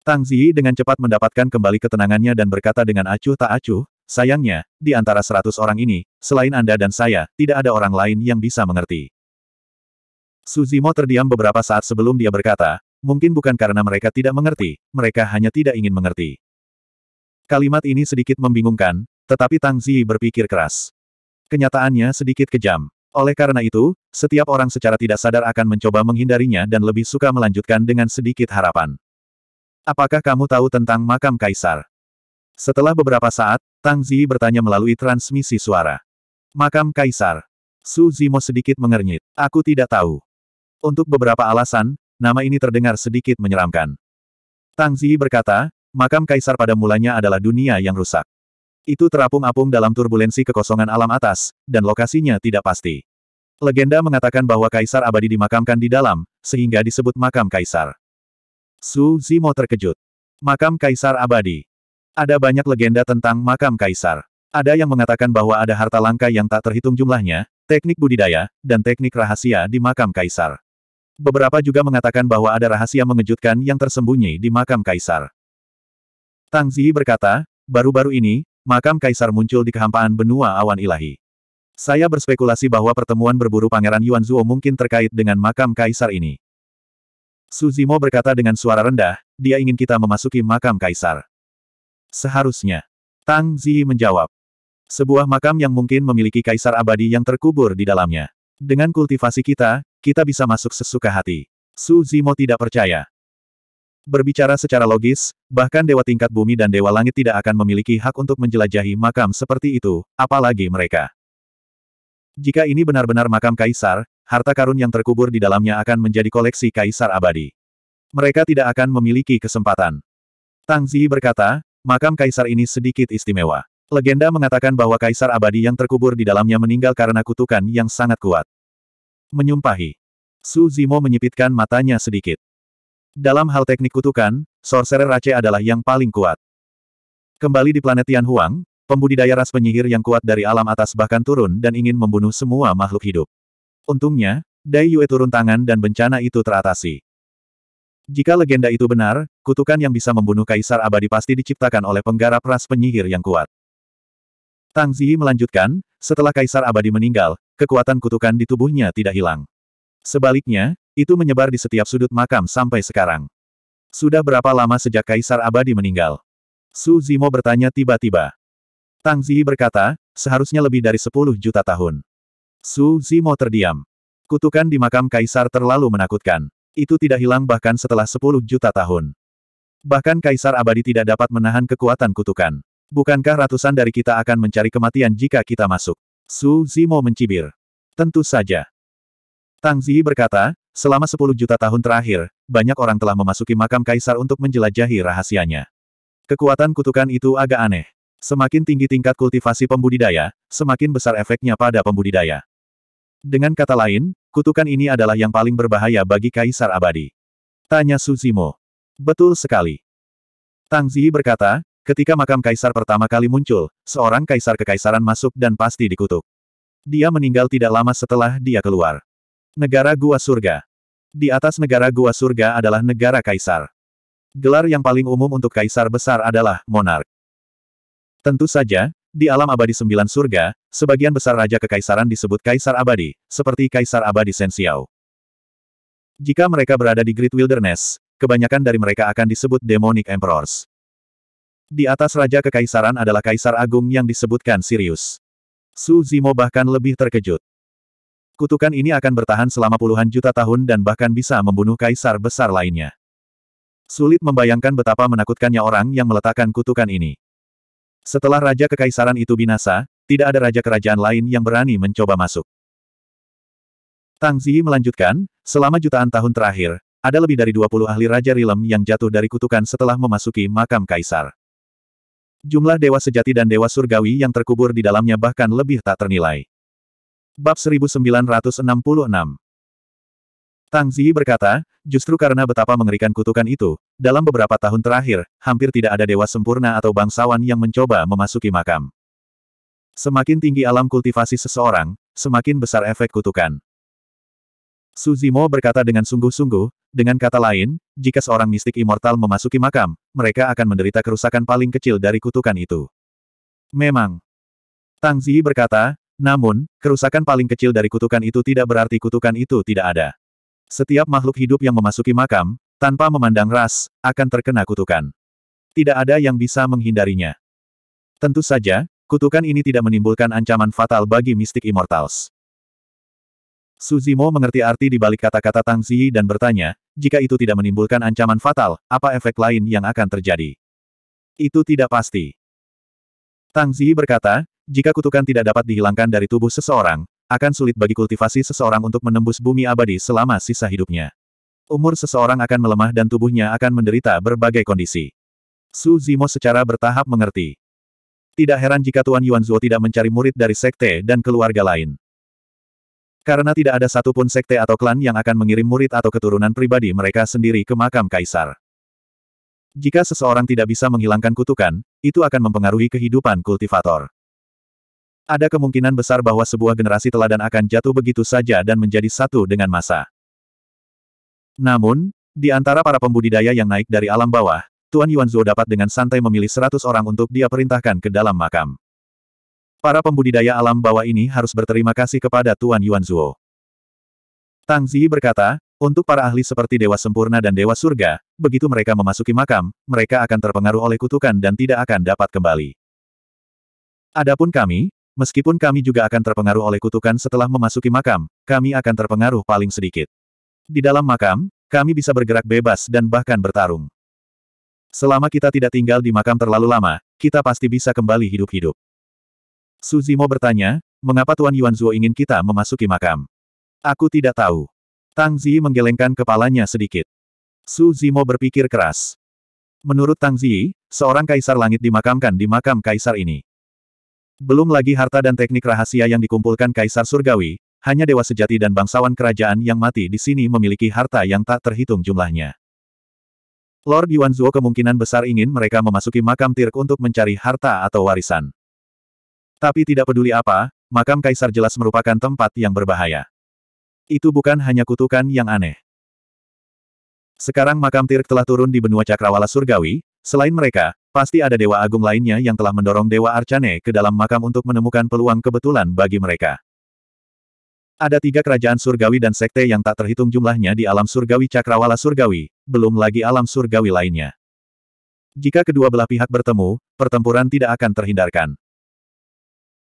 Tang Zi dengan cepat mendapatkan kembali ketenangannya dan berkata dengan acuh tak acuh, sayangnya, di antara seratus orang ini, Selain Anda dan saya, tidak ada orang lain yang bisa mengerti. Suzimo terdiam beberapa saat sebelum dia berkata, mungkin bukan karena mereka tidak mengerti, mereka hanya tidak ingin mengerti. Kalimat ini sedikit membingungkan, tetapi Tang Zi berpikir keras. Kenyataannya sedikit kejam. Oleh karena itu, setiap orang secara tidak sadar akan mencoba menghindarinya dan lebih suka melanjutkan dengan sedikit harapan. Apakah kamu tahu tentang makam kaisar? Setelah beberapa saat, Tang Zi bertanya melalui transmisi suara. Makam Kaisar. Su Zimo sedikit mengernyit. Aku tidak tahu. Untuk beberapa alasan, nama ini terdengar sedikit menyeramkan. Tang Ziyi berkata, makam Kaisar pada mulanya adalah dunia yang rusak. Itu terapung-apung dalam turbulensi kekosongan alam atas, dan lokasinya tidak pasti. Legenda mengatakan bahwa Kaisar abadi dimakamkan di dalam, sehingga disebut makam Kaisar. Su Zimo terkejut. Makam Kaisar abadi. Ada banyak legenda tentang makam Kaisar. Ada yang mengatakan bahwa ada harta langka yang tak terhitung jumlahnya, teknik budidaya, dan teknik rahasia di makam kaisar. Beberapa juga mengatakan bahwa ada rahasia mengejutkan yang tersembunyi di makam kaisar. Tang Ziyi berkata, baru-baru ini, makam kaisar muncul di kehampaan benua awan ilahi. Saya berspekulasi bahwa pertemuan berburu Pangeran Yuan Zuo mungkin terkait dengan makam kaisar ini. Suzimo berkata dengan suara rendah, dia ingin kita memasuki makam kaisar. Seharusnya. Tang Ziyi menjawab. Sebuah makam yang mungkin memiliki kaisar abadi yang terkubur di dalamnya. Dengan kultivasi kita, kita bisa masuk sesuka hati. Su Zimo tidak percaya. Berbicara secara logis, bahkan dewa tingkat bumi dan dewa langit tidak akan memiliki hak untuk menjelajahi makam seperti itu, apalagi mereka. Jika ini benar-benar makam kaisar, harta karun yang terkubur di dalamnya akan menjadi koleksi kaisar abadi. Mereka tidak akan memiliki kesempatan. Tang Zi berkata, makam kaisar ini sedikit istimewa. Legenda mengatakan bahwa kaisar abadi yang terkubur di dalamnya meninggal karena kutukan yang sangat kuat. Menyumpahi. Su Zimo menyipitkan matanya sedikit. Dalam hal teknik kutukan, Sorcerer Rache adalah yang paling kuat. Kembali di planet Huang, pembudidaya ras penyihir yang kuat dari alam atas bahkan turun dan ingin membunuh semua makhluk hidup. Untungnya, Dai Yue turun tangan dan bencana itu teratasi. Jika legenda itu benar, kutukan yang bisa membunuh kaisar abadi pasti diciptakan oleh penggarap ras penyihir yang kuat. Tang Ziyi melanjutkan, setelah Kaisar Abadi meninggal, kekuatan kutukan di tubuhnya tidak hilang. Sebaliknya, itu menyebar di setiap sudut makam sampai sekarang. Sudah berapa lama sejak Kaisar Abadi meninggal? Su Zimo bertanya tiba-tiba. Tang Ziyi berkata, seharusnya lebih dari 10 juta tahun. Su Zimo terdiam. Kutukan di makam Kaisar terlalu menakutkan. Itu tidak hilang bahkan setelah 10 juta tahun. Bahkan Kaisar Abadi tidak dapat menahan kekuatan kutukan bukankah ratusan dari kita akan mencari kematian jika kita masuk? Su Zimo mencibir. Tentu saja. Tang Ziyi berkata, selama 10 juta tahun terakhir, banyak orang telah memasuki makam kaisar untuk menjelajahi rahasianya. Kekuatan kutukan itu agak aneh. Semakin tinggi tingkat kultivasi pembudidaya, semakin besar efeknya pada pembudidaya. Dengan kata lain, kutukan ini adalah yang paling berbahaya bagi kaisar abadi. Tanya Suzimo. Betul sekali. Tang Ziyi berkata, Ketika makam kaisar pertama kali muncul, seorang kaisar kekaisaran masuk dan pasti dikutuk. Dia meninggal tidak lama setelah dia keluar. Negara Gua Surga. Di atas negara Gua Surga adalah negara kaisar. Gelar yang paling umum untuk kaisar besar adalah monark. Tentu saja, di alam abadi sembilan surga, sebagian besar raja kekaisaran disebut kaisar abadi, seperti kaisar abadi Sensiao. Jika mereka berada di Great Wilderness, kebanyakan dari mereka akan disebut demonic emperors. Di atas Raja Kekaisaran adalah Kaisar Agung yang disebutkan Sirius. Su Zimo bahkan lebih terkejut. Kutukan ini akan bertahan selama puluhan juta tahun dan bahkan bisa membunuh kaisar besar lainnya. Sulit membayangkan betapa menakutkannya orang yang meletakkan kutukan ini. Setelah Raja Kekaisaran itu binasa, tidak ada Raja Kerajaan lain yang berani mencoba masuk. Tang Ziyi melanjutkan, selama jutaan tahun terakhir, ada lebih dari 20 ahli Raja Rilem yang jatuh dari kutukan setelah memasuki makam kaisar. Jumlah dewa sejati dan dewa surgawi yang terkubur di dalamnya bahkan lebih tak ternilai. Bab 1966 Tang Zi berkata, justru karena betapa mengerikan kutukan itu, dalam beberapa tahun terakhir, hampir tidak ada dewa sempurna atau bangsawan yang mencoba memasuki makam. Semakin tinggi alam kultivasi seseorang, semakin besar efek kutukan. Suzimo berkata dengan sungguh-sungguh, dengan kata lain, jika seorang mistik immortal memasuki makam, mereka akan menderita kerusakan paling kecil dari kutukan itu. Memang. Tang Zi berkata, namun, kerusakan paling kecil dari kutukan itu tidak berarti kutukan itu tidak ada. Setiap makhluk hidup yang memasuki makam, tanpa memandang ras, akan terkena kutukan. Tidak ada yang bisa menghindarinya. Tentu saja, kutukan ini tidak menimbulkan ancaman fatal bagi mistik immortals. Suzimo mengerti arti di balik kata-kata Tang Ziyi dan bertanya, jika itu tidak menimbulkan ancaman fatal, apa efek lain yang akan terjadi? Itu tidak pasti. Tang Ziyi berkata, jika kutukan tidak dapat dihilangkan dari tubuh seseorang, akan sulit bagi kultivasi seseorang untuk menembus bumi abadi selama sisa hidupnya. Umur seseorang akan melemah dan tubuhnya akan menderita berbagai kondisi. Su Zimo secara bertahap mengerti. Tidak heran jika Tuan Yuan Zuo tidak mencari murid dari sekte dan keluarga lain. Karena tidak ada satupun sekte atau klan yang akan mengirim murid atau keturunan pribadi mereka sendiri ke makam kaisar. Jika seseorang tidak bisa menghilangkan kutukan, itu akan mempengaruhi kehidupan kultivator. Ada kemungkinan besar bahwa sebuah generasi teladan akan jatuh begitu saja dan menjadi satu dengan masa. Namun, di antara para pembudidaya yang naik dari alam bawah, Tuan Yuanzuo dapat dengan santai memilih seratus orang untuk dia perintahkan ke dalam makam. Para pembudidaya alam bawah ini harus berterima kasih kepada Tuan Yuan Zuo. Tang Zi berkata, untuk para ahli seperti Dewa Sempurna dan Dewa Surga, begitu mereka memasuki makam, mereka akan terpengaruh oleh kutukan dan tidak akan dapat kembali. Adapun kami, meskipun kami juga akan terpengaruh oleh kutukan setelah memasuki makam, kami akan terpengaruh paling sedikit. Di dalam makam, kami bisa bergerak bebas dan bahkan bertarung. Selama kita tidak tinggal di makam terlalu lama, kita pasti bisa kembali hidup-hidup. Suzimo bertanya, mengapa Tuan Yuanzuo ingin kita memasuki makam? Aku tidak tahu. Tang Zi menggelengkan kepalanya sedikit. Su Zimo berpikir keras. Menurut Tang Zi, seorang kaisar langit dimakamkan di makam kaisar ini. Belum lagi harta dan teknik rahasia yang dikumpulkan kaisar surgawi, hanya dewa sejati dan bangsawan kerajaan yang mati di sini memiliki harta yang tak terhitung jumlahnya. Lord Yuanzuo kemungkinan besar ingin mereka memasuki makam Tirk untuk mencari harta atau warisan. Tapi tidak peduli apa, makam kaisar jelas merupakan tempat yang berbahaya. Itu bukan hanya kutukan yang aneh. Sekarang makam Tirk telah turun di benua cakrawala surgawi, selain mereka, pasti ada dewa agung lainnya yang telah mendorong dewa Arcane ke dalam makam untuk menemukan peluang kebetulan bagi mereka. Ada tiga kerajaan surgawi dan sekte yang tak terhitung jumlahnya di alam surgawi cakrawala surgawi, belum lagi alam surgawi lainnya. Jika kedua belah pihak bertemu, pertempuran tidak akan terhindarkan.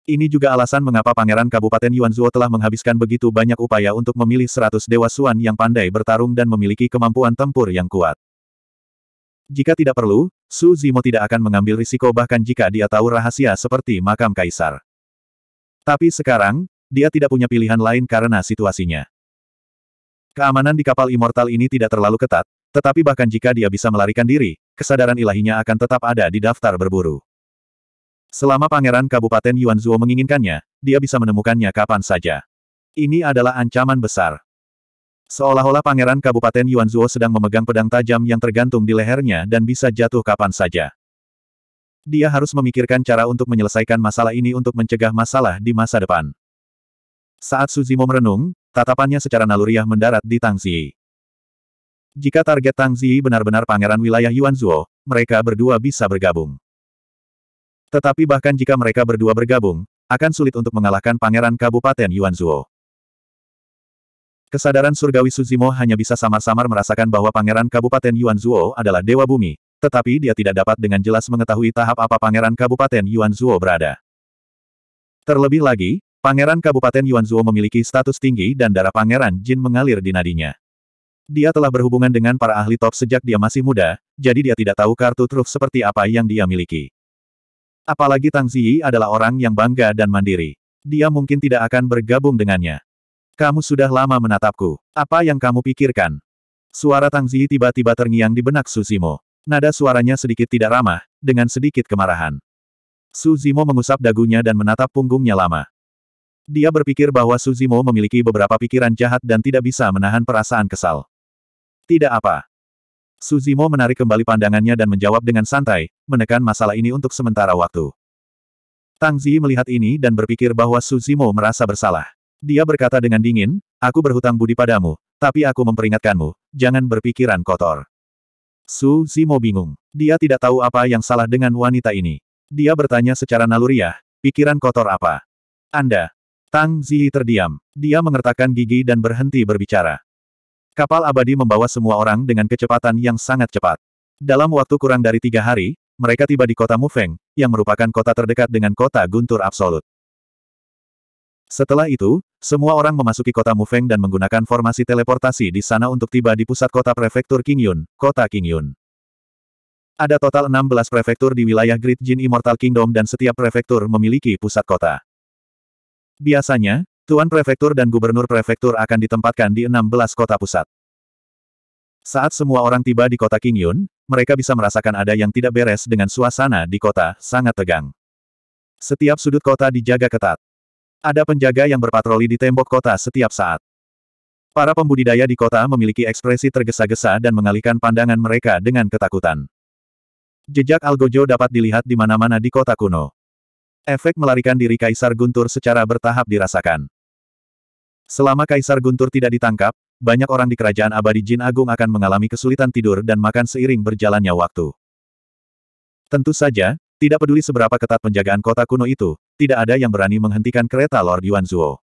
Ini juga alasan mengapa Pangeran Kabupaten Yuanzuo telah menghabiskan begitu banyak upaya untuk memilih seratus Dewa Suan yang pandai bertarung dan memiliki kemampuan tempur yang kuat. Jika tidak perlu, Su Zimo tidak akan mengambil risiko bahkan jika dia tahu rahasia seperti makam kaisar. Tapi sekarang, dia tidak punya pilihan lain karena situasinya. Keamanan di kapal immortal ini tidak terlalu ketat, tetapi bahkan jika dia bisa melarikan diri, kesadaran ilahinya akan tetap ada di daftar berburu. Selama pangeran Kabupaten Yuanzuo menginginkannya, dia bisa menemukannya kapan saja. Ini adalah ancaman besar. Seolah-olah pangeran Kabupaten Yuanzuo sedang memegang pedang tajam yang tergantung di lehernya dan bisa jatuh kapan saja. Dia harus memikirkan cara untuk menyelesaikan masalah ini untuk mencegah masalah di masa depan. Saat Suzimo merenung, tatapannya secara naluriah mendarat di Tang Ziyi. Jika target Tang Ziyi benar-benar pangeran wilayah Yuanzuo, mereka berdua bisa bergabung. Tetapi bahkan jika mereka berdua bergabung, akan sulit untuk mengalahkan Pangeran Kabupaten Yuanzuo. Kesadaran surgawi Suzimo hanya bisa samar-samar merasakan bahwa Pangeran Kabupaten Yuanzuo adalah Dewa Bumi, tetapi dia tidak dapat dengan jelas mengetahui tahap apa Pangeran Kabupaten Yuanzuo berada. Terlebih lagi, Pangeran Kabupaten Yuanzuo memiliki status tinggi dan darah Pangeran Jin mengalir di nadinya. Dia telah berhubungan dengan para ahli top sejak dia masih muda, jadi dia tidak tahu kartu truf seperti apa yang dia miliki. Apalagi Tang Ziyi adalah orang yang bangga dan mandiri. Dia mungkin tidak akan bergabung dengannya. Kamu sudah lama menatapku. Apa yang kamu pikirkan? Suara Tang Ziyi tiba-tiba terngiang di benak Suzimo. Nada suaranya sedikit tidak ramah, dengan sedikit kemarahan. Suzimo mengusap dagunya dan menatap punggungnya lama. Dia berpikir bahwa Suzimo memiliki beberapa pikiran jahat dan tidak bisa menahan perasaan kesal. Tidak apa. Suzimo menarik kembali pandangannya dan menjawab dengan santai, menekan masalah ini untuk sementara waktu. Tang Zi melihat ini dan berpikir bahwa Suzimo merasa bersalah. Dia berkata dengan dingin, aku berhutang budi padamu, tapi aku memperingatkanmu, jangan berpikiran kotor. Su Zimo bingung. Dia tidak tahu apa yang salah dengan wanita ini. Dia bertanya secara naluriah, pikiran kotor apa? Anda. Tang Zi terdiam. Dia mengertakkan gigi dan berhenti berbicara. Kapal abadi membawa semua orang dengan kecepatan yang sangat cepat. Dalam waktu kurang dari tiga hari, mereka tiba di kota Mufeng, yang merupakan kota terdekat dengan kota Guntur Absolut. Setelah itu, semua orang memasuki kota Mufeng dan menggunakan formasi teleportasi di sana untuk tiba di pusat kota prefektur Qingyun, kota Qingyun. Ada total 16 prefektur di wilayah Great Jin Immortal Kingdom dan setiap prefektur memiliki pusat kota. Biasanya, Tuan Prefektur dan Gubernur Prefektur akan ditempatkan di 16 kota pusat. Saat semua orang tiba di kota Qingyun, mereka bisa merasakan ada yang tidak beres dengan suasana di kota, sangat tegang. Setiap sudut kota dijaga ketat. Ada penjaga yang berpatroli di tembok kota setiap saat. Para pembudidaya di kota memiliki ekspresi tergesa-gesa dan mengalihkan pandangan mereka dengan ketakutan. Jejak Algojo dapat dilihat di mana-mana di kota kuno. Efek melarikan diri Kaisar Guntur secara bertahap dirasakan. Selama Kaisar Guntur tidak ditangkap, banyak orang di kerajaan abadi Jin Agung akan mengalami kesulitan tidur dan makan seiring berjalannya waktu. Tentu saja, tidak peduli seberapa ketat penjagaan kota kuno itu, tidak ada yang berani menghentikan kereta Lord Yuan Yuanzuo.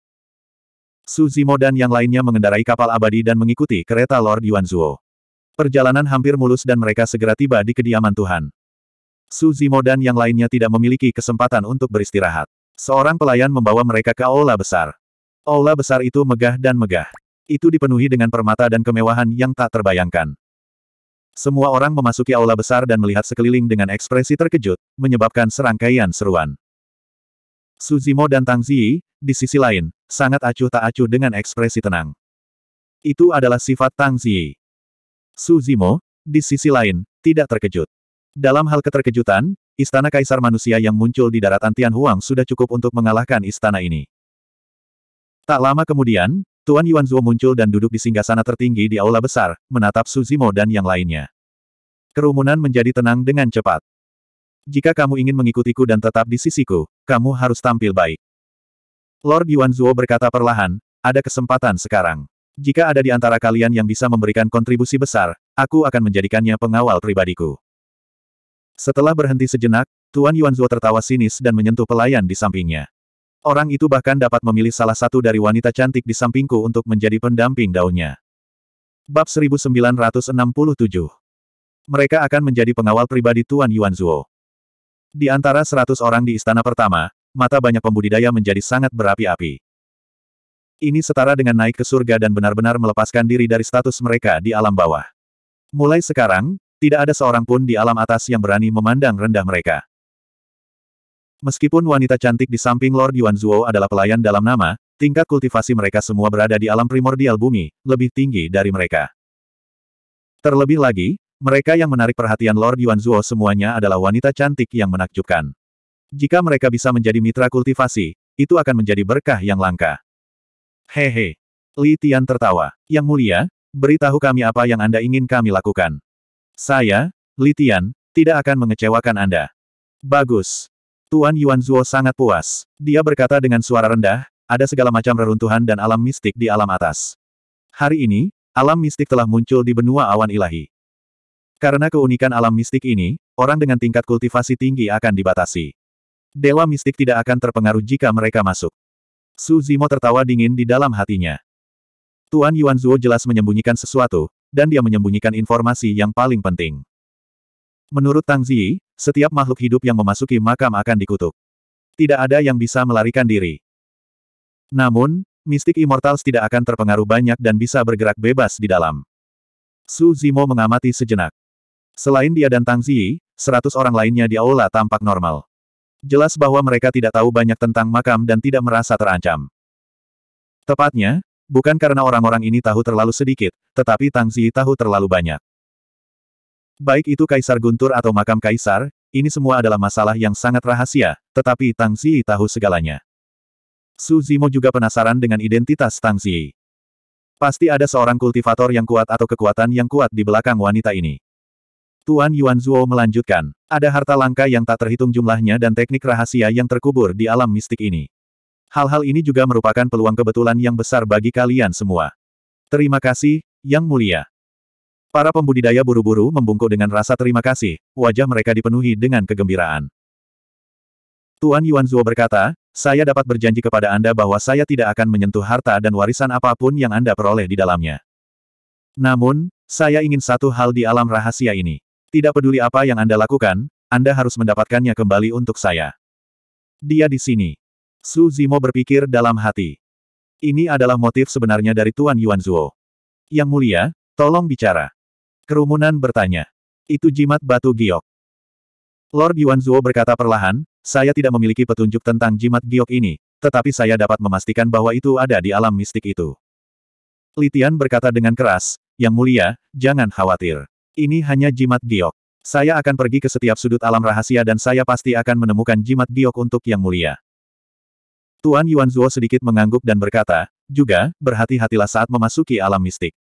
Su Zimo dan yang lainnya mengendarai kapal abadi dan mengikuti kereta Lord Yuan Yuanzuo. Perjalanan hampir mulus dan mereka segera tiba di kediaman Tuhan. Su Zimo dan yang lainnya tidak memiliki kesempatan untuk beristirahat. Seorang pelayan membawa mereka ke aula besar. Aula besar itu megah dan megah. Itu dipenuhi dengan permata dan kemewahan yang tak terbayangkan. Semua orang memasuki aula besar dan melihat sekeliling dengan ekspresi terkejut, menyebabkan serangkaian seruan. Suzimo dan Tang Ziyi, di sisi lain, sangat acuh tak acuh dengan ekspresi tenang. Itu adalah sifat Tang Ziyi. Suzimo, di sisi lain, tidak terkejut. Dalam hal keterkejutan, Istana Kaisar Manusia yang muncul di daratan Tianhuang sudah cukup untuk mengalahkan istana ini. Tak lama kemudian, Tuan Yuan Yuanzuo muncul dan duduk di singgasana tertinggi di aula besar, menatap Suzimo dan yang lainnya. Kerumunan menjadi tenang dengan cepat. Jika kamu ingin mengikutiku dan tetap di sisiku, kamu harus tampil baik. Lord Yuan Yuanzuo berkata perlahan, ada kesempatan sekarang. Jika ada di antara kalian yang bisa memberikan kontribusi besar, aku akan menjadikannya pengawal pribadiku. Setelah berhenti sejenak, Tuan Yuan Yuanzuo tertawa sinis dan menyentuh pelayan di sampingnya. Orang itu bahkan dapat memilih salah satu dari wanita cantik di sampingku untuk menjadi pendamping daunnya. Bab 1967 Mereka akan menjadi pengawal pribadi Tuan Yuan Zuo. Di antara seratus orang di istana pertama, mata banyak pembudidaya menjadi sangat berapi-api. Ini setara dengan naik ke surga dan benar-benar melepaskan diri dari status mereka di alam bawah. Mulai sekarang, tidak ada seorang pun di alam atas yang berani memandang rendah mereka. Meskipun wanita cantik di samping Lord Yuan Zhuo adalah pelayan dalam nama, tingkat kultivasi mereka semua berada di alam primordial bumi, lebih tinggi dari mereka. Terlebih lagi, mereka yang menarik perhatian Lord Yuan Zhuo semuanya adalah wanita cantik yang menakjubkan. Jika mereka bisa menjadi mitra kultivasi, itu akan menjadi berkah yang langka. Hehe. Li Tian tertawa. Yang mulia, beritahu kami apa yang Anda ingin kami lakukan. Saya, Li Tian, tidak akan mengecewakan Anda. Bagus. Tuan Yuan Zuo sangat puas. Dia berkata dengan suara rendah, ada segala macam reruntuhan dan alam mistik di alam atas. Hari ini, alam mistik telah muncul di benua awan ilahi. Karena keunikan alam mistik ini, orang dengan tingkat kultivasi tinggi akan dibatasi. Dewa mistik tidak akan terpengaruh jika mereka masuk. Su Zimo tertawa dingin di dalam hatinya. Tuan Yuan Zuo jelas menyembunyikan sesuatu, dan dia menyembunyikan informasi yang paling penting. Menurut Tang Ziyi, setiap makhluk hidup yang memasuki makam akan dikutuk. Tidak ada yang bisa melarikan diri. Namun, mistik Immortals tidak akan terpengaruh banyak dan bisa bergerak bebas di dalam. Su Zimo mengamati sejenak. Selain dia dan Tang Ziyi, seratus orang lainnya di aula tampak normal. Jelas bahwa mereka tidak tahu banyak tentang makam dan tidak merasa terancam. Tepatnya, bukan karena orang-orang ini tahu terlalu sedikit, tetapi Tang Ziyi tahu terlalu banyak. Baik itu Kaisar Guntur atau makam Kaisar, ini semua adalah masalah yang sangat rahasia, tetapi Tang Ziyi tahu segalanya. Su Zimo juga penasaran dengan identitas Tang Ziyi. Pasti ada seorang kultivator yang kuat atau kekuatan yang kuat di belakang wanita ini. Tuan Yuan Zhuo melanjutkan, ada harta langka yang tak terhitung jumlahnya dan teknik rahasia yang terkubur di alam mistik ini. Hal-hal ini juga merupakan peluang kebetulan yang besar bagi kalian semua. Terima kasih, Yang Mulia. Para pembudidaya buru-buru membungkuk dengan rasa terima kasih, wajah mereka dipenuhi dengan kegembiraan. Tuan Yuan Zuo berkata, saya dapat berjanji kepada Anda bahwa saya tidak akan menyentuh harta dan warisan apapun yang Anda peroleh di dalamnya. Namun, saya ingin satu hal di alam rahasia ini. Tidak peduli apa yang Anda lakukan, Anda harus mendapatkannya kembali untuk saya. Dia di sini. Su Zimo berpikir dalam hati. Ini adalah motif sebenarnya dari Tuan Yuan Zuo. Yang mulia, tolong bicara. Kerumunan bertanya. Itu jimat batu giok. Lord Yuan Yuanzuo berkata perlahan, saya tidak memiliki petunjuk tentang jimat giok ini, tetapi saya dapat memastikan bahwa itu ada di alam mistik itu. Litian berkata dengan keras, Yang mulia, jangan khawatir. Ini hanya jimat giok. Saya akan pergi ke setiap sudut alam rahasia dan saya pasti akan menemukan jimat giok untuk Yang mulia. Tuan Yuan Yuanzuo sedikit mengangguk dan berkata, juga, berhati-hatilah saat memasuki alam mistik.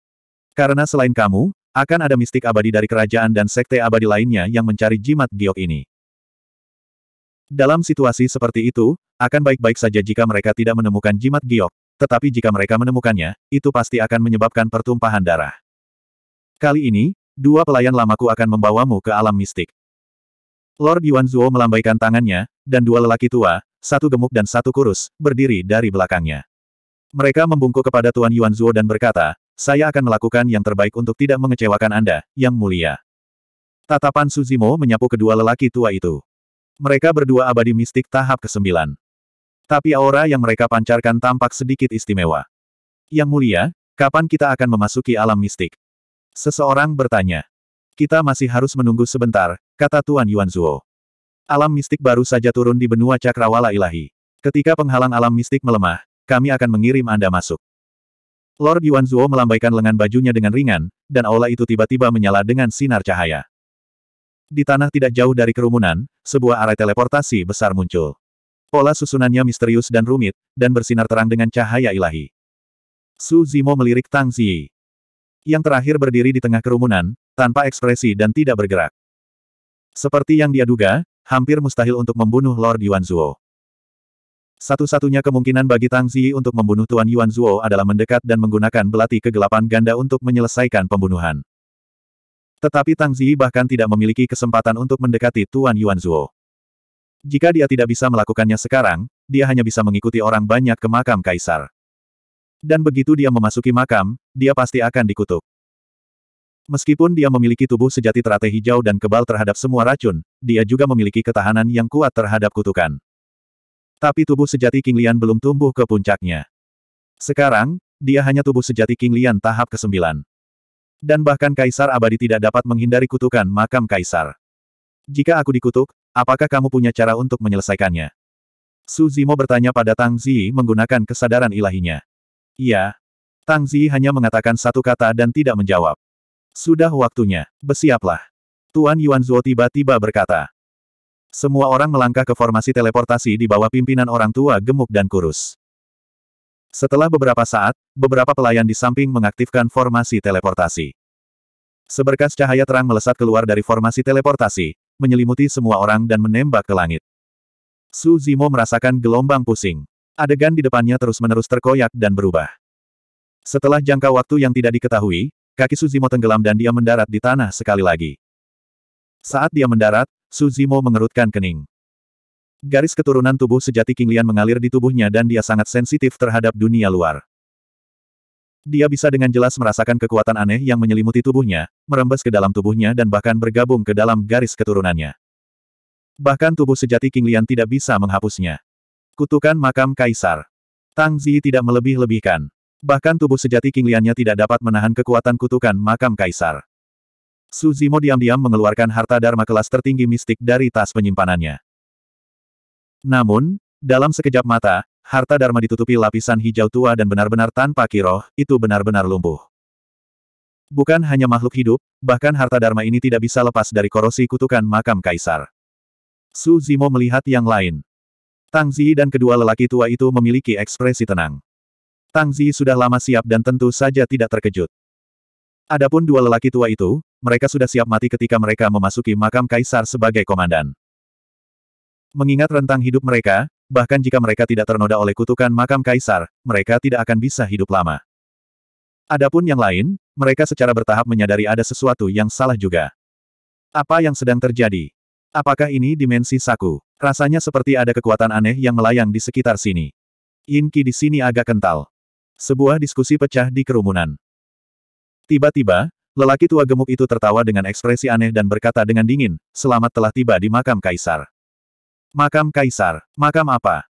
Karena selain kamu, akan ada mistik abadi dari kerajaan dan sekte abadi lainnya yang mencari jimat giok ini. Dalam situasi seperti itu, akan baik-baik saja jika mereka tidak menemukan jimat giok, tetapi jika mereka menemukannya, itu pasti akan menyebabkan pertumpahan darah. Kali ini, dua pelayan lamaku akan membawamu ke alam mistik. Lord Yuan Zhuo melambaikan tangannya, dan dua lelaki tua, satu gemuk dan satu kurus, berdiri dari belakangnya. Mereka membungkuk kepada Tuan Yuan Zhuo dan berkata, saya akan melakukan yang terbaik untuk tidak mengecewakan Anda, Yang Mulia. Tatapan Suzimo menyapu kedua lelaki tua itu. Mereka berdua abadi mistik tahap ke-9. Tapi aura yang mereka pancarkan tampak sedikit istimewa. Yang Mulia, kapan kita akan memasuki alam mistik? Seseorang bertanya. Kita masih harus menunggu sebentar, kata Tuan Yuan Zuo. Alam mistik baru saja turun di benua cakrawala ilahi. Ketika penghalang alam mistik melemah, kami akan mengirim Anda masuk. Lord Yuan Zuo melambaikan lengan bajunya dengan ringan, dan aula itu tiba-tiba menyala dengan sinar cahaya. Di tanah tidak jauh dari kerumunan, sebuah arai teleportasi besar muncul. Pola susunannya misterius dan rumit, dan bersinar terang dengan cahaya ilahi. Su Zimo melirik Tang Ziyi. Yang terakhir berdiri di tengah kerumunan, tanpa ekspresi dan tidak bergerak. Seperti yang dia duga, hampir mustahil untuk membunuh Lord Yuan Zuo. Satu-satunya kemungkinan bagi Tang Ziyi untuk membunuh Tuan Yuan Zuo adalah mendekat dan menggunakan belati kegelapan ganda untuk menyelesaikan pembunuhan. Tetapi Tang Ziyi bahkan tidak memiliki kesempatan untuk mendekati Tuan Yuan Zuo. Jika dia tidak bisa melakukannya sekarang, dia hanya bisa mengikuti orang banyak ke makam kaisar. Dan begitu dia memasuki makam, dia pasti akan dikutuk. Meskipun dia memiliki tubuh sejati teratai hijau dan kebal terhadap semua racun, dia juga memiliki ketahanan yang kuat terhadap kutukan. Tapi tubuh sejati King Lian belum tumbuh ke puncaknya. Sekarang, dia hanya tubuh sejati King Lian tahap ke-9. Dan bahkan Kaisar abadi tidak dapat menghindari kutukan makam Kaisar. Jika aku dikutuk, apakah kamu punya cara untuk menyelesaikannya? Su Zimo bertanya pada Tang Zi menggunakan kesadaran ilahinya. Iya. Tang Zi hanya mengatakan satu kata dan tidak menjawab. Sudah waktunya, bersiaplah. Tuan Yuan Zuo tiba-tiba berkata. Semua orang melangkah ke formasi teleportasi di bawah pimpinan orang tua gemuk dan kurus. Setelah beberapa saat, beberapa pelayan di samping mengaktifkan formasi teleportasi. Seberkas cahaya terang melesat keluar dari formasi teleportasi, menyelimuti semua orang dan menembak ke langit. Su Zimo merasakan gelombang pusing. Adegan di depannya terus-menerus terkoyak dan berubah. Setelah jangka waktu yang tidak diketahui, kaki Su Zimo tenggelam dan dia mendarat di tanah sekali lagi. Saat dia mendarat, Suzimo mengerutkan kening. Garis keturunan tubuh sejati King Lian mengalir di tubuhnya dan dia sangat sensitif terhadap dunia luar. Dia bisa dengan jelas merasakan kekuatan aneh yang menyelimuti tubuhnya, merembes ke dalam tubuhnya dan bahkan bergabung ke dalam garis keturunannya. Bahkan tubuh sejati King Lian tidak bisa menghapusnya. Kutukan makam kaisar. Tang Zi tidak melebih-lebihkan. Bahkan tubuh sejati King Liannya tidak dapat menahan kekuatan kutukan makam kaisar. Suzimo diam-diam mengeluarkan harta Dharma kelas tertinggi mistik dari tas penyimpanannya. Namun, dalam sekejap mata, harta Dharma ditutupi lapisan hijau tua dan benar-benar tanpa kiroh, itu benar-benar lumpuh. Bukan hanya makhluk hidup, bahkan harta Dharma ini tidak bisa lepas dari korosi kutukan makam kaisar. Su melihat yang lain. Tang Zi dan kedua lelaki tua itu memiliki ekspresi tenang. Tang Zi sudah lama siap dan tentu saja tidak terkejut. Adapun dua lelaki tua itu, mereka sudah siap mati ketika mereka memasuki makam kaisar sebagai komandan. Mengingat rentang hidup mereka, bahkan jika mereka tidak ternoda oleh kutukan makam kaisar, mereka tidak akan bisa hidup lama. Adapun yang lain, mereka secara bertahap menyadari ada sesuatu yang salah juga. Apa yang sedang terjadi? Apakah ini dimensi saku? Rasanya seperti ada kekuatan aneh yang melayang di sekitar sini. Inki di sini agak kental. Sebuah diskusi pecah di kerumunan. Tiba-tiba, lelaki tua gemuk itu tertawa dengan ekspresi aneh dan berkata dengan dingin, selamat telah tiba di makam kaisar. Makam kaisar, makam apa?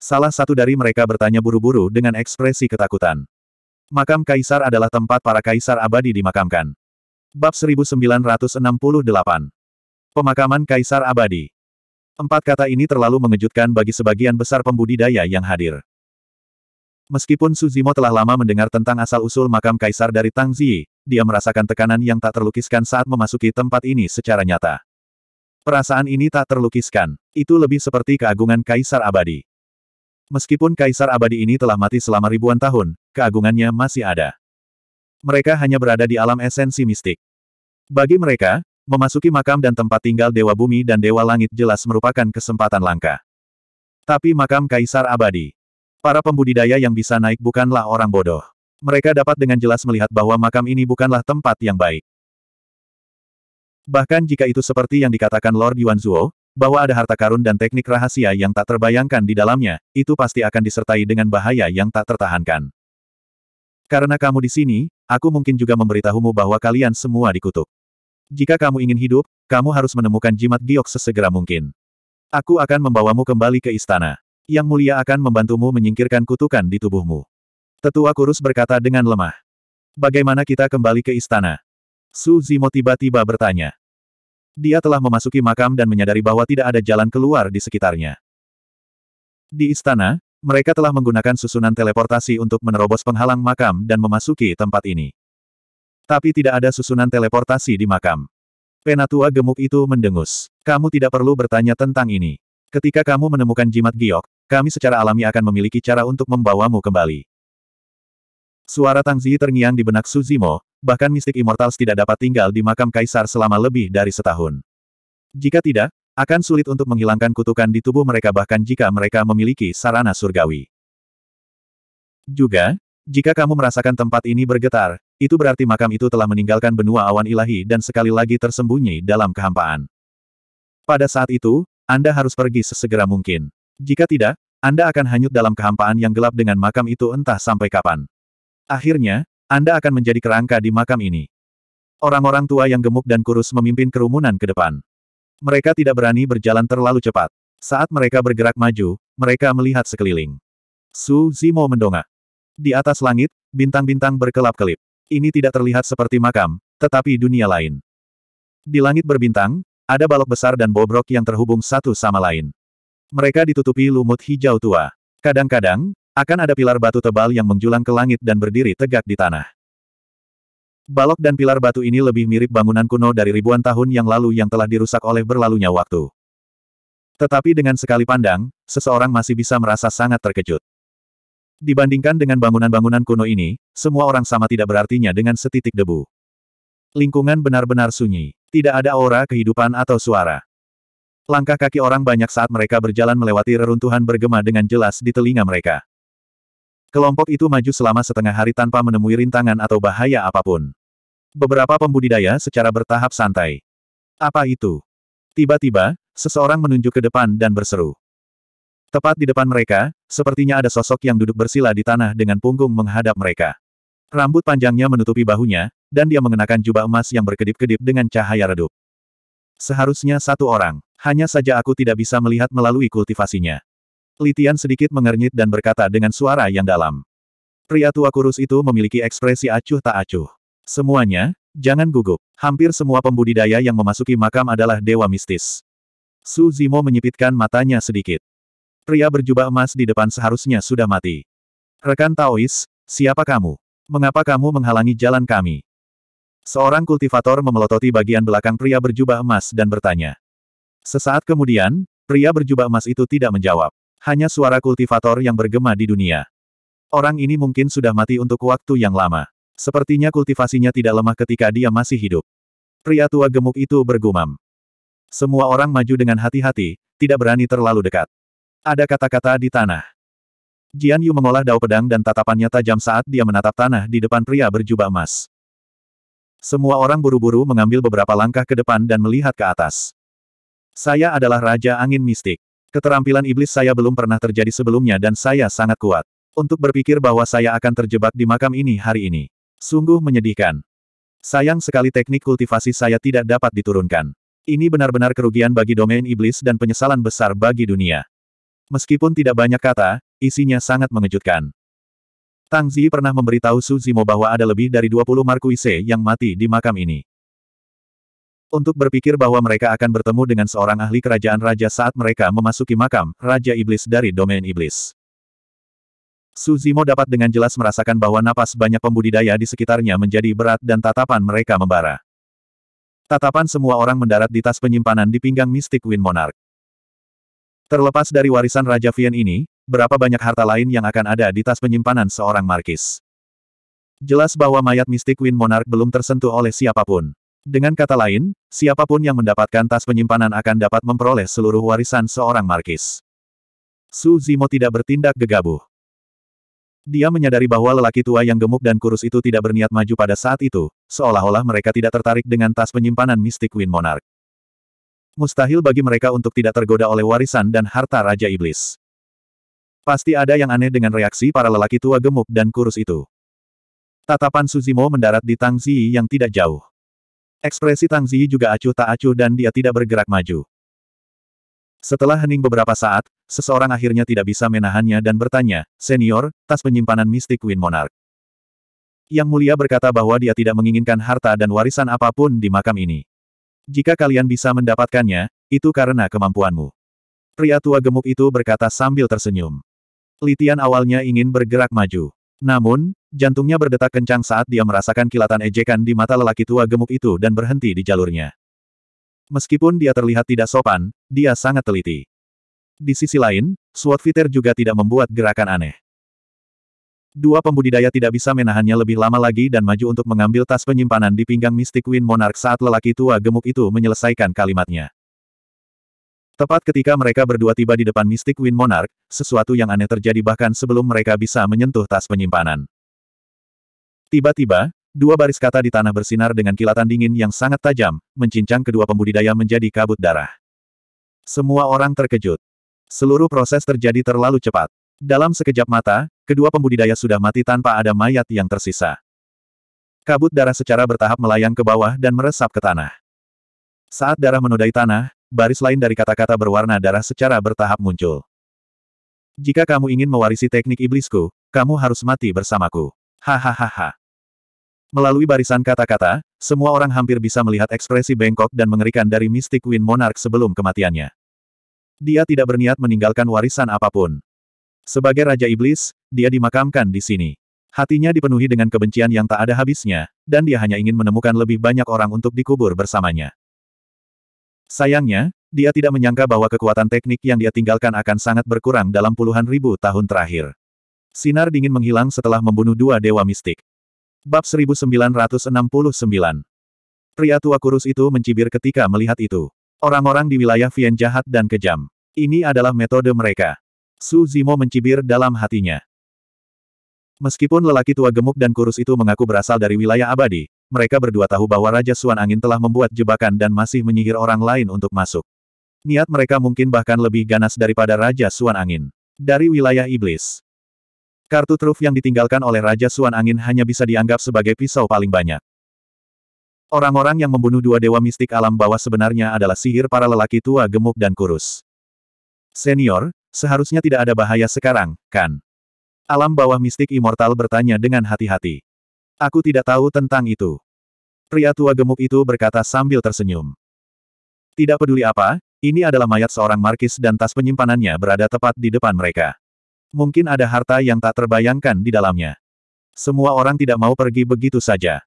Salah satu dari mereka bertanya buru-buru dengan ekspresi ketakutan. Makam kaisar adalah tempat para kaisar abadi dimakamkan. Bab 1968 Pemakaman Kaisar Abadi Empat kata ini terlalu mengejutkan bagi sebagian besar pembudidaya yang hadir. Meskipun Suzimo telah lama mendengar tentang asal-usul makam kaisar dari Tang Ziyi, dia merasakan tekanan yang tak terlukiskan saat memasuki tempat ini secara nyata. Perasaan ini tak terlukiskan. Itu lebih seperti keagungan kaisar abadi. Meskipun kaisar abadi ini telah mati selama ribuan tahun, keagungannya masih ada. Mereka hanya berada di alam esensi mistik. Bagi mereka, memasuki makam dan tempat tinggal dewa bumi dan dewa langit jelas merupakan kesempatan langka. Tapi makam kaisar abadi, Para pembudidaya yang bisa naik bukanlah orang bodoh. Mereka dapat dengan jelas melihat bahwa makam ini bukanlah tempat yang baik. Bahkan jika itu seperti yang dikatakan Lord Yuan Zhuo, bahwa ada harta karun dan teknik rahasia yang tak terbayangkan di dalamnya, itu pasti akan disertai dengan bahaya yang tak tertahankan. Karena kamu di sini, aku mungkin juga memberitahumu bahwa kalian semua dikutuk. Jika kamu ingin hidup, kamu harus menemukan jimat giok sesegera mungkin. Aku akan membawamu kembali ke istana. Yang Mulia akan membantumu menyingkirkan kutukan di tubuhmu. Tetua kurus berkata dengan lemah. Bagaimana kita kembali ke istana? Su Zimo tiba-tiba bertanya. Dia telah memasuki makam dan menyadari bahwa tidak ada jalan keluar di sekitarnya. Di istana, mereka telah menggunakan susunan teleportasi untuk menerobos penghalang makam dan memasuki tempat ini. Tapi tidak ada susunan teleportasi di makam. Penatua gemuk itu mendengus. Kamu tidak perlu bertanya tentang ini. Ketika kamu menemukan jimat giok, kami secara alami akan memiliki cara untuk membawamu kembali. Suara Tang Zi terngiang di benak Suzimo, bahkan mistik Immortals tidak dapat tinggal di makam kaisar selama lebih dari setahun. Jika tidak, akan sulit untuk menghilangkan kutukan di tubuh mereka bahkan jika mereka memiliki sarana surgawi. Juga, jika kamu merasakan tempat ini bergetar, itu berarti makam itu telah meninggalkan benua awan ilahi dan sekali lagi tersembunyi dalam kehampaan. Pada saat itu, anda harus pergi sesegera mungkin. Jika tidak, Anda akan hanyut dalam kehampaan yang gelap dengan makam itu entah sampai kapan. Akhirnya, Anda akan menjadi kerangka di makam ini. Orang-orang tua yang gemuk dan kurus memimpin kerumunan ke depan. Mereka tidak berani berjalan terlalu cepat. Saat mereka bergerak maju, mereka melihat sekeliling. Su Zimo mendongak. Di atas langit, bintang-bintang berkelap-kelip. Ini tidak terlihat seperti makam, tetapi dunia lain. Di langit berbintang, ada balok besar dan bobrok yang terhubung satu sama lain. Mereka ditutupi lumut hijau tua. Kadang-kadang, akan ada pilar batu tebal yang menjulang ke langit dan berdiri tegak di tanah. Balok dan pilar batu ini lebih mirip bangunan kuno dari ribuan tahun yang lalu yang telah dirusak oleh berlalunya waktu. Tetapi dengan sekali pandang, seseorang masih bisa merasa sangat terkejut. Dibandingkan dengan bangunan-bangunan kuno ini, semua orang sama tidak berartinya dengan setitik debu. Lingkungan benar-benar sunyi. Tidak ada aura kehidupan atau suara. Langkah kaki orang banyak saat mereka berjalan melewati reruntuhan bergema dengan jelas di telinga mereka. Kelompok itu maju selama setengah hari tanpa menemui rintangan atau bahaya apapun. Beberapa pembudidaya secara bertahap santai. Apa itu? Tiba-tiba, seseorang menunjuk ke depan dan berseru. Tepat di depan mereka, sepertinya ada sosok yang duduk bersila di tanah dengan punggung menghadap mereka. Rambut panjangnya menutupi bahunya, dan dia mengenakan jubah emas yang berkedip-kedip dengan cahaya redup. Seharusnya satu orang, hanya saja aku tidak bisa melihat melalui kultivasinya. Litian sedikit mengernyit dan berkata dengan suara yang dalam. Pria tua kurus itu memiliki ekspresi acuh tak acuh. Semuanya, jangan gugup. Hampir semua pembudidaya yang memasuki makam adalah dewa mistis. Su Zimo menyipitkan matanya sedikit. Pria berjubah emas di depan seharusnya sudah mati. Rekan Taois, siapa kamu? Mengapa kamu menghalangi jalan kami? Seorang kultivator memelototi bagian belakang pria berjubah emas dan bertanya. Sesaat kemudian, pria berjubah emas itu tidak menjawab. Hanya suara kultivator yang bergema di dunia. Orang ini mungkin sudah mati untuk waktu yang lama. Sepertinya kultivasinya tidak lemah ketika dia masih hidup. Pria tua gemuk itu bergumam. Semua orang maju dengan hati-hati, tidak berani terlalu dekat. Ada kata-kata di tanah. Jian Yu mengolah dao pedang dan tatapannya tajam saat dia menatap tanah di depan pria berjubah emas. Semua orang buru-buru mengambil beberapa langkah ke depan dan melihat ke atas. Saya adalah Raja Angin Mistik. Keterampilan iblis saya belum pernah terjadi sebelumnya dan saya sangat kuat. Untuk berpikir bahwa saya akan terjebak di makam ini hari ini. Sungguh menyedihkan. Sayang sekali teknik kultivasi saya tidak dapat diturunkan. Ini benar-benar kerugian bagi domain iblis dan penyesalan besar bagi dunia. Meskipun tidak banyak kata, isinya sangat mengejutkan. Tang Zi pernah memberitahu Su Zimo bahwa ada lebih dari 20 Markuise yang mati di makam ini. Untuk berpikir bahwa mereka akan bertemu dengan seorang ahli kerajaan raja saat mereka memasuki makam, Raja Iblis dari Domain Iblis. Su Zimo dapat dengan jelas merasakan bahwa napas banyak pembudidaya di sekitarnya menjadi berat dan tatapan mereka membara. Tatapan semua orang mendarat di tas penyimpanan di pinggang mistik Win Monarch. Terlepas dari warisan Raja Vian ini, berapa banyak harta lain yang akan ada di tas penyimpanan seorang markis. Jelas bahwa mayat mistik Win Monarch belum tersentuh oleh siapapun. Dengan kata lain, siapapun yang mendapatkan tas penyimpanan akan dapat memperoleh seluruh warisan seorang markis. Su Zimo tidak bertindak gegabah. Dia menyadari bahwa lelaki tua yang gemuk dan kurus itu tidak berniat maju pada saat itu, seolah-olah mereka tidak tertarik dengan tas penyimpanan mistik Win Monarch. Mustahil bagi mereka untuk tidak tergoda oleh warisan dan harta Raja Iblis. Pasti ada yang aneh dengan reaksi para lelaki tua gemuk dan kurus itu. Tatapan Suzimo mendarat di Tang Ziyi yang tidak jauh. Ekspresi Tang Ziyi juga acuh tak acuh dan dia tidak bergerak maju. Setelah hening beberapa saat, seseorang akhirnya tidak bisa menahannya dan bertanya, Senior, tas penyimpanan mistik Win Monarch. Yang mulia berkata bahwa dia tidak menginginkan harta dan warisan apapun di makam ini. Jika kalian bisa mendapatkannya, itu karena kemampuanmu. Pria tua gemuk itu berkata sambil tersenyum. Litian awalnya ingin bergerak maju. Namun, jantungnya berdetak kencang saat dia merasakan kilatan ejekan di mata lelaki tua gemuk itu dan berhenti di jalurnya. Meskipun dia terlihat tidak sopan, dia sangat teliti. Di sisi lain, Swordfitter juga tidak membuat gerakan aneh. Dua pembudidaya tidak bisa menahannya lebih lama lagi dan maju untuk mengambil tas penyimpanan di pinggang Mystic Wind Monarch saat lelaki tua gemuk itu menyelesaikan kalimatnya. Tepat ketika mereka berdua tiba di depan Mystic Wind Monarch, sesuatu yang aneh terjadi bahkan sebelum mereka bisa menyentuh tas penyimpanan. Tiba-tiba, dua baris kata di tanah bersinar dengan kilatan dingin yang sangat tajam, mencincang kedua pembudidaya menjadi kabut darah. Semua orang terkejut. Seluruh proses terjadi terlalu cepat. Dalam sekejap mata, kedua pembudidaya sudah mati tanpa ada mayat yang tersisa. Kabut darah secara bertahap melayang ke bawah dan meresap ke tanah. Saat darah menodai tanah, baris lain dari kata-kata berwarna darah secara bertahap muncul. Jika kamu ingin mewarisi teknik iblisku, kamu harus mati bersamaku. Hahaha. Melalui barisan kata-kata, semua orang hampir bisa melihat ekspresi bengkok dan mengerikan dari Mystic Wind Monarch sebelum kematiannya. Dia tidak berniat meninggalkan warisan apapun. Sebagai Raja Iblis, dia dimakamkan di sini. Hatinya dipenuhi dengan kebencian yang tak ada habisnya, dan dia hanya ingin menemukan lebih banyak orang untuk dikubur bersamanya. Sayangnya, dia tidak menyangka bahwa kekuatan teknik yang dia tinggalkan akan sangat berkurang dalam puluhan ribu tahun terakhir. Sinar dingin menghilang setelah membunuh dua dewa mistik. Bab 1969 Pria tua kurus itu mencibir ketika melihat itu. Orang-orang di wilayah Vien jahat dan kejam. Ini adalah metode mereka. Su Zimo mencibir dalam hatinya. Meskipun lelaki tua gemuk dan kurus itu mengaku berasal dari wilayah abadi, mereka berdua tahu bahwa Raja Suan Angin telah membuat jebakan dan masih menyihir orang lain untuk masuk. Niat mereka mungkin bahkan lebih ganas daripada Raja Suan Angin. Dari wilayah iblis. Kartu truf yang ditinggalkan oleh Raja Suan Angin hanya bisa dianggap sebagai pisau paling banyak. Orang-orang yang membunuh dua dewa mistik alam bawah sebenarnya adalah sihir para lelaki tua gemuk dan kurus. Senior, seharusnya tidak ada bahaya sekarang, kan? Alam bawah mistik immortal bertanya dengan hati-hati. Aku tidak tahu tentang itu. Pria tua gemuk itu berkata sambil tersenyum. Tidak peduli apa, ini adalah mayat seorang markis dan tas penyimpanannya berada tepat di depan mereka. Mungkin ada harta yang tak terbayangkan di dalamnya. Semua orang tidak mau pergi begitu saja.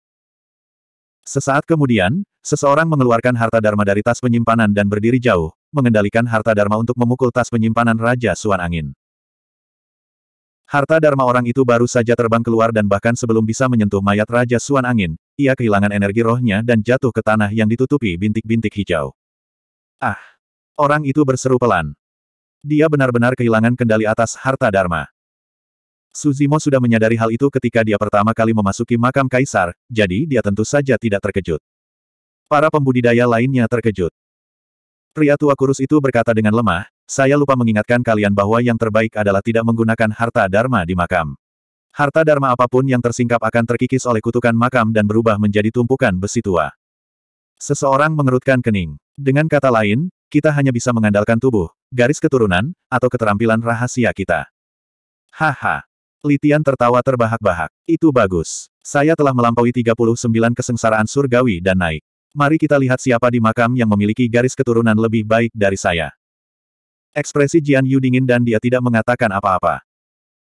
Sesaat kemudian, seseorang mengeluarkan harta dharma dari tas penyimpanan dan berdiri jauh, mengendalikan harta dharma untuk memukul tas penyimpanan Raja Suan Angin. Harta Dharma orang itu baru saja terbang keluar dan bahkan sebelum bisa menyentuh mayat Raja Suan Angin, ia kehilangan energi rohnya dan jatuh ke tanah yang ditutupi bintik-bintik hijau. Ah! Orang itu berseru pelan. Dia benar-benar kehilangan kendali atas harta Dharma. Suzimo sudah menyadari hal itu ketika dia pertama kali memasuki makam kaisar, jadi dia tentu saja tidak terkejut. Para pembudidaya lainnya terkejut. Pria tua kurus itu berkata dengan lemah, saya lupa mengingatkan kalian bahwa yang terbaik adalah tidak menggunakan harta dharma di makam. Harta dharma apapun yang tersingkap akan terkikis oleh kutukan makam dan berubah menjadi tumpukan besi tua. Seseorang mengerutkan kening. Dengan kata lain, kita hanya bisa mengandalkan tubuh, garis keturunan, atau keterampilan rahasia kita. Haha. Litian tertawa terbahak-bahak. Itu bagus. Saya telah melampaui 39 kesengsaraan surgawi dan naik. Mari kita lihat siapa di makam yang memiliki garis keturunan lebih baik dari saya. Ekspresi Jian Yu dingin dan dia tidak mengatakan apa-apa.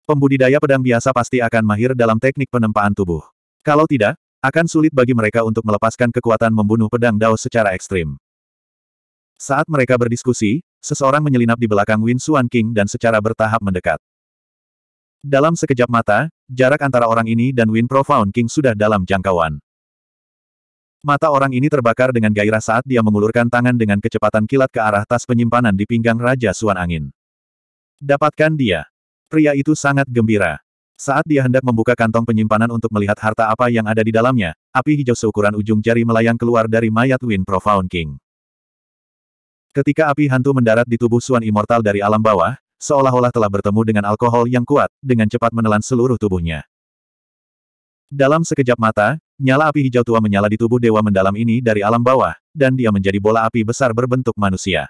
Pembudidaya pedang biasa pasti akan mahir dalam teknik penempaan tubuh. Kalau tidak, akan sulit bagi mereka untuk melepaskan kekuatan membunuh pedang Dao secara ekstrim. Saat mereka berdiskusi, seseorang menyelinap di belakang Win Suan King dan secara bertahap mendekat. Dalam sekejap mata, jarak antara orang ini dan Win Profound King sudah dalam jangkauan. Mata orang ini terbakar dengan gairah saat dia mengulurkan tangan dengan kecepatan kilat ke arah tas penyimpanan di pinggang Raja Suan Angin. Dapatkan dia. Pria itu sangat gembira. Saat dia hendak membuka kantong penyimpanan untuk melihat harta apa yang ada di dalamnya, api hijau seukuran ujung jari melayang keluar dari mayat Win Profound King. Ketika api hantu mendarat di tubuh Suan Immortal dari alam bawah, seolah-olah telah bertemu dengan alkohol yang kuat, dengan cepat menelan seluruh tubuhnya. Dalam sekejap mata, Nyala api hijau tua menyala di tubuh dewa mendalam ini dari alam bawah, dan dia menjadi bola api besar berbentuk manusia.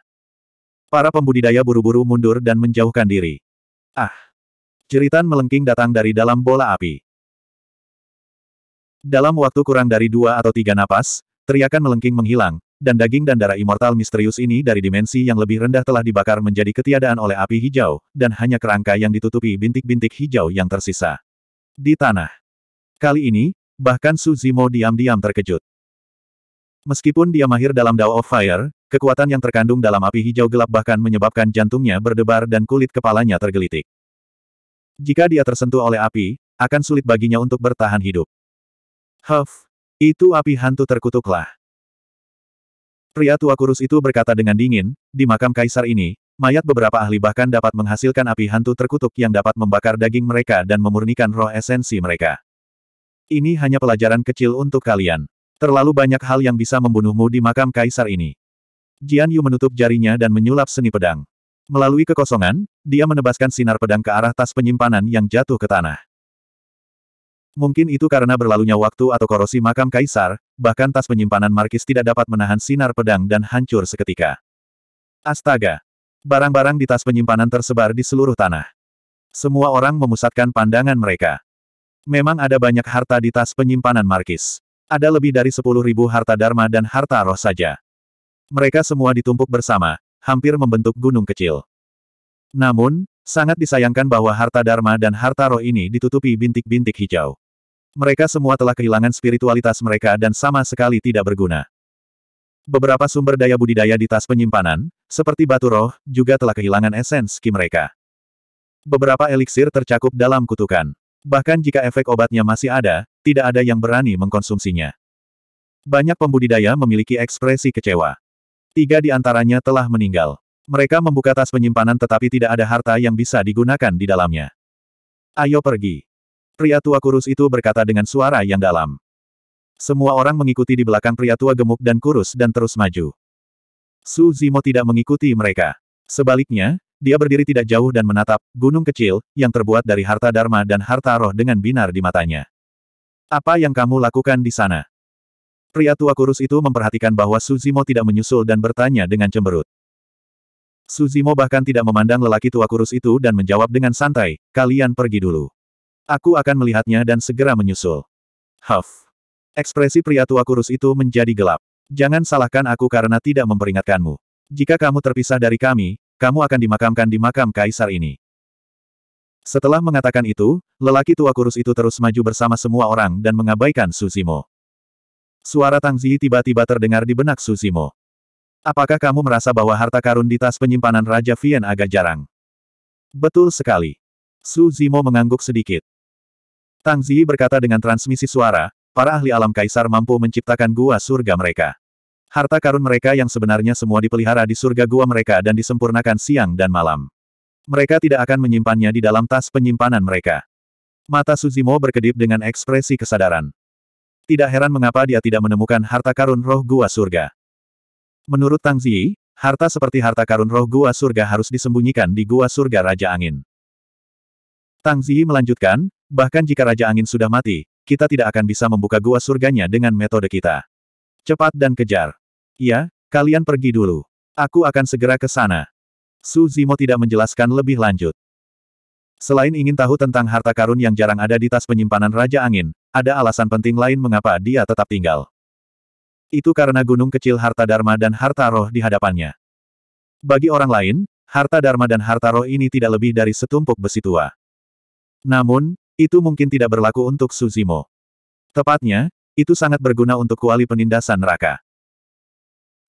Para pembudidaya buru-buru mundur dan menjauhkan diri. Ah! Jeritan melengking datang dari dalam bola api. Dalam waktu kurang dari dua atau tiga napas, teriakan melengking menghilang, dan daging dan darah immortal misterius ini dari dimensi yang lebih rendah telah dibakar menjadi ketiadaan oleh api hijau, dan hanya kerangka yang ditutupi bintik-bintik hijau yang tersisa. Di tanah. Kali ini, Bahkan Su Zimo diam-diam terkejut. Meskipun dia mahir dalam Dao of Fire, kekuatan yang terkandung dalam api hijau gelap bahkan menyebabkan jantungnya berdebar dan kulit kepalanya tergelitik. Jika dia tersentuh oleh api, akan sulit baginya untuk bertahan hidup. Huff, itu api hantu terkutuklah. Pria tua kurus itu berkata dengan dingin, di makam kaisar ini, mayat beberapa ahli bahkan dapat menghasilkan api hantu terkutuk yang dapat membakar daging mereka dan memurnikan roh esensi mereka. Ini hanya pelajaran kecil untuk kalian. Terlalu banyak hal yang bisa membunuhmu di makam kaisar ini. Jian Yu menutup jarinya dan menyulap seni pedang. Melalui kekosongan, dia menebaskan sinar pedang ke arah tas penyimpanan yang jatuh ke tanah. Mungkin itu karena berlalunya waktu atau korosi makam kaisar, bahkan tas penyimpanan Markis tidak dapat menahan sinar pedang dan hancur seketika. Astaga! Barang-barang di tas penyimpanan tersebar di seluruh tanah. Semua orang memusatkan pandangan mereka. Memang ada banyak harta di tas penyimpanan Markis. Ada lebih dari sepuluh ribu harta Dharma dan harta roh saja. Mereka semua ditumpuk bersama, hampir membentuk gunung kecil. Namun, sangat disayangkan bahwa harta Dharma dan harta roh ini ditutupi bintik-bintik hijau. Mereka semua telah kehilangan spiritualitas mereka dan sama sekali tidak berguna. Beberapa sumber daya budidaya di tas penyimpanan, seperti batu roh, juga telah kehilangan esens mereka. Beberapa eliksir tercakup dalam kutukan. Bahkan jika efek obatnya masih ada, tidak ada yang berani mengkonsumsinya. Banyak pembudidaya memiliki ekspresi kecewa. Tiga di antaranya telah meninggal. Mereka membuka tas penyimpanan tetapi tidak ada harta yang bisa digunakan di dalamnya. Ayo pergi. Pria tua kurus itu berkata dengan suara yang dalam. Semua orang mengikuti di belakang pria tua gemuk dan kurus dan terus maju. Su Zimo tidak mengikuti mereka. Sebaliknya, dia berdiri tidak jauh dan menatap gunung kecil yang terbuat dari harta dharma dan harta roh dengan binar di matanya. Apa yang kamu lakukan di sana? Pria tua kurus itu memperhatikan bahwa Suzimo tidak menyusul dan bertanya dengan cemberut. Suzimo bahkan tidak memandang lelaki tua kurus itu dan menjawab dengan santai, kalian pergi dulu. Aku akan melihatnya dan segera menyusul. Huff. Ekspresi pria tua kurus itu menjadi gelap. Jangan salahkan aku karena tidak memperingatkanmu. Jika kamu terpisah dari kami, kamu akan dimakamkan di makam kaisar ini. Setelah mengatakan itu, lelaki tua kurus itu terus maju bersama semua orang dan mengabaikan Suzimo. Suara Tang Zhi tiba-tiba terdengar di benak Suzimo. Apakah kamu merasa bahwa harta karun di tas penyimpanan Raja Vian agak jarang? Betul sekali. Suzimo mengangguk sedikit. Tang Zhi berkata dengan transmisi suara, para ahli alam kaisar mampu menciptakan gua surga mereka. Harta karun mereka yang sebenarnya semua dipelihara di surga gua mereka dan disempurnakan siang dan malam. Mereka tidak akan menyimpannya di dalam tas penyimpanan mereka. Mata Suzimo berkedip dengan ekspresi kesadaran. Tidak heran mengapa dia tidak menemukan harta karun roh gua surga. Menurut Tang Ziyi, harta seperti harta karun roh gua surga harus disembunyikan di gua surga Raja Angin. Tang Ziyi melanjutkan, bahkan jika Raja Angin sudah mati, kita tidak akan bisa membuka gua surganya dengan metode kita. Cepat dan kejar. Ya, kalian pergi dulu. Aku akan segera ke sana. Su Zimo tidak menjelaskan lebih lanjut. Selain ingin tahu tentang harta karun yang jarang ada di tas penyimpanan Raja Angin, ada alasan penting lain mengapa dia tetap tinggal. Itu karena gunung kecil harta dharma dan harta roh di hadapannya. Bagi orang lain, harta dharma dan harta roh ini tidak lebih dari setumpuk besi tua. Namun, itu mungkin tidak berlaku untuk Suzimo. Tepatnya, itu sangat berguna untuk kuali penindasan neraka.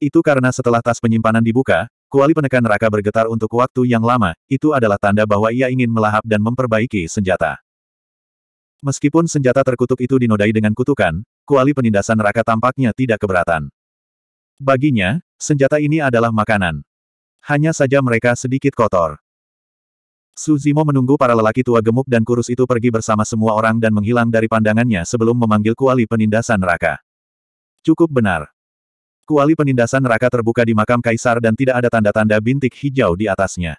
Itu karena setelah tas penyimpanan dibuka, kuali penekan neraka bergetar untuk waktu yang lama, itu adalah tanda bahwa ia ingin melahap dan memperbaiki senjata. Meskipun senjata terkutuk itu dinodai dengan kutukan, kuali penindasan neraka tampaknya tidak keberatan. Baginya, senjata ini adalah makanan. Hanya saja mereka sedikit kotor. Suzimo menunggu para lelaki tua gemuk dan kurus itu pergi bersama semua orang dan menghilang dari pandangannya sebelum memanggil kuali penindasan neraka. Cukup benar. Kuali penindasan neraka terbuka di makam kaisar dan tidak ada tanda-tanda bintik hijau di atasnya.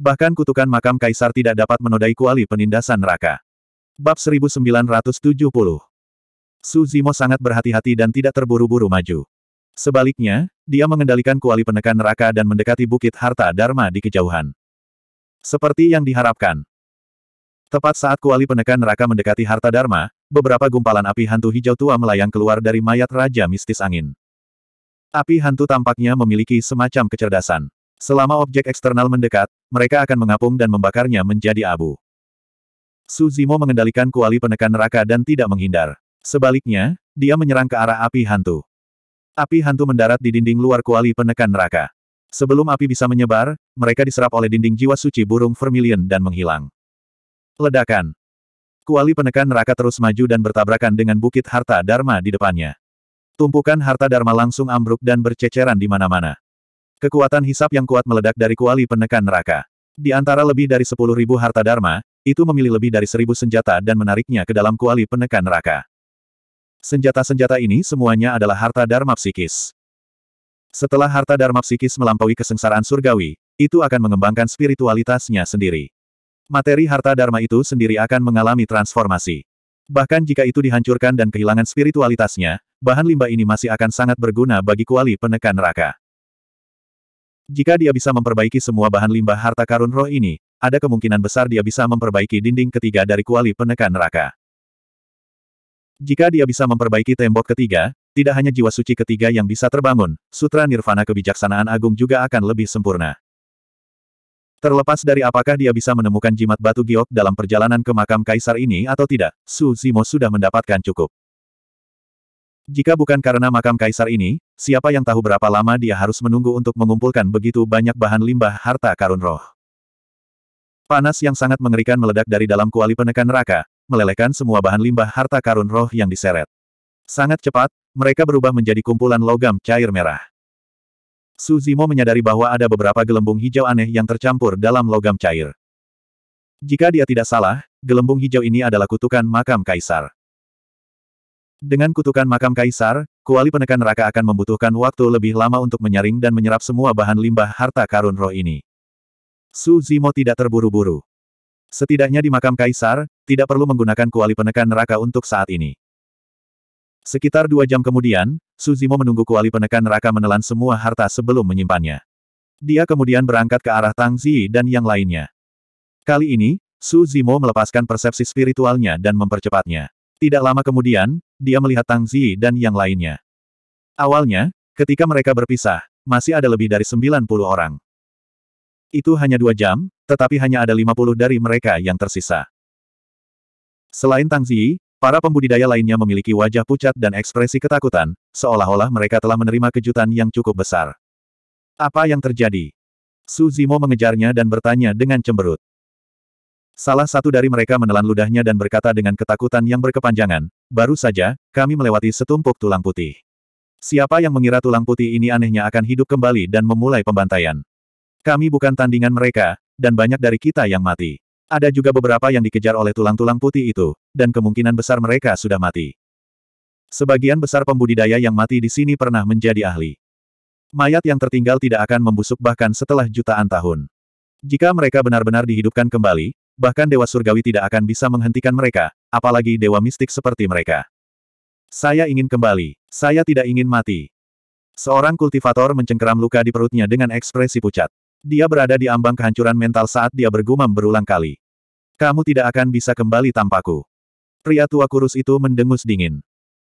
Bahkan kutukan makam kaisar tidak dapat menodai kuali penindasan neraka. Bab 1970 Suzimo sangat berhati-hati dan tidak terburu-buru maju. Sebaliknya, dia mengendalikan kuali penekan neraka dan mendekati bukit harta Dharma di kejauhan. Seperti yang diharapkan. Tepat saat kuali penekan neraka mendekati harta Dharma, beberapa gumpalan api hantu hijau tua melayang keluar dari mayat Raja Mistis Angin. Api hantu tampaknya memiliki semacam kecerdasan. Selama objek eksternal mendekat, mereka akan mengapung dan membakarnya menjadi abu. Suzimo mengendalikan kuali penekan neraka dan tidak menghindar. Sebaliknya, dia menyerang ke arah api hantu. Api hantu mendarat di dinding luar kuali penekan neraka. Sebelum api bisa menyebar, mereka diserap oleh dinding jiwa suci burung vermilion dan menghilang. Ledakan. Kuali penekan neraka terus maju dan bertabrakan dengan bukit harta Dharma di depannya. Tumpukan harta Dharma langsung ambruk dan berceceran di mana-mana. Kekuatan hisap yang kuat meledak dari kuali penekan neraka. Di antara lebih dari sepuluh ribu harta Dharma, itu memilih lebih dari seribu senjata dan menariknya ke dalam kuali penekan neraka. Senjata-senjata ini semuanya adalah harta Dharma psikis. Setelah harta Dharma psikis melampaui kesengsaraan surgawi, itu akan mengembangkan spiritualitasnya sendiri. Materi harta Dharma itu sendiri akan mengalami transformasi. Bahkan jika itu dihancurkan dan kehilangan spiritualitasnya, bahan limbah ini masih akan sangat berguna bagi kuali penekan neraka. Jika dia bisa memperbaiki semua bahan limbah harta karun roh ini, ada kemungkinan besar dia bisa memperbaiki dinding ketiga dari kuali penekan neraka. Jika dia bisa memperbaiki tembok ketiga, tidak hanya jiwa suci ketiga yang bisa terbangun, sutra nirvana kebijaksanaan agung juga akan lebih sempurna. Terlepas dari apakah dia bisa menemukan jimat batu giok dalam perjalanan ke makam kaisar ini atau tidak, Su Zimo sudah mendapatkan cukup. Jika bukan karena makam kaisar ini, siapa yang tahu berapa lama dia harus menunggu untuk mengumpulkan begitu banyak bahan limbah harta karun roh. Panas yang sangat mengerikan meledak dari dalam kuali penekan neraka, melelehkan semua bahan limbah harta karun roh yang diseret. Sangat cepat, mereka berubah menjadi kumpulan logam cair merah. Suzimo menyadari bahwa ada beberapa gelembung hijau aneh yang tercampur dalam logam cair. Jika dia tidak salah, gelembung hijau ini adalah kutukan makam kaisar. Dengan kutukan makam kaisar, kuali penekan neraka akan membutuhkan waktu lebih lama untuk menyaring dan menyerap semua bahan limbah harta karun roh ini. Su Zimo tidak terburu-buru. Setidaknya di makam kaisar, tidak perlu menggunakan kuali penekan neraka untuk saat ini. Sekitar dua jam kemudian, Su Zimo menunggu kuali penekan neraka menelan semua harta sebelum menyimpannya. Dia kemudian berangkat ke arah Tang Zi dan yang lainnya. Kali ini, Su Zimo melepaskan persepsi spiritualnya dan mempercepatnya. Tidak lama kemudian, dia melihat Tang Zi dan yang lainnya. Awalnya, ketika mereka berpisah, masih ada lebih dari 90 orang. Itu hanya dua jam, tetapi hanya ada 50 dari mereka yang tersisa. Selain Tang Ziyi, para pembudidaya lainnya memiliki wajah pucat dan ekspresi ketakutan, seolah-olah mereka telah menerima kejutan yang cukup besar. Apa yang terjadi? Su Zimo mengejarnya dan bertanya dengan cemberut. Salah satu dari mereka menelan ludahnya dan berkata dengan ketakutan yang berkepanjangan, baru saja, kami melewati setumpuk tulang putih. Siapa yang mengira tulang putih ini anehnya akan hidup kembali dan memulai pembantaian. Kami bukan tandingan mereka, dan banyak dari kita yang mati. Ada juga beberapa yang dikejar oleh tulang-tulang putih itu, dan kemungkinan besar mereka sudah mati. Sebagian besar pembudidaya yang mati di sini pernah menjadi ahli. Mayat yang tertinggal tidak akan membusuk bahkan setelah jutaan tahun. Jika mereka benar-benar dihidupkan kembali, bahkan Dewa Surgawi tidak akan bisa menghentikan mereka, apalagi Dewa Mistik seperti mereka. Saya ingin kembali. Saya tidak ingin mati. Seorang kultivator mencengkeram luka di perutnya dengan ekspresi pucat. Dia berada di ambang kehancuran mental saat dia bergumam berulang kali. Kamu tidak akan bisa kembali tanpaku. Pria tua kurus itu mendengus dingin.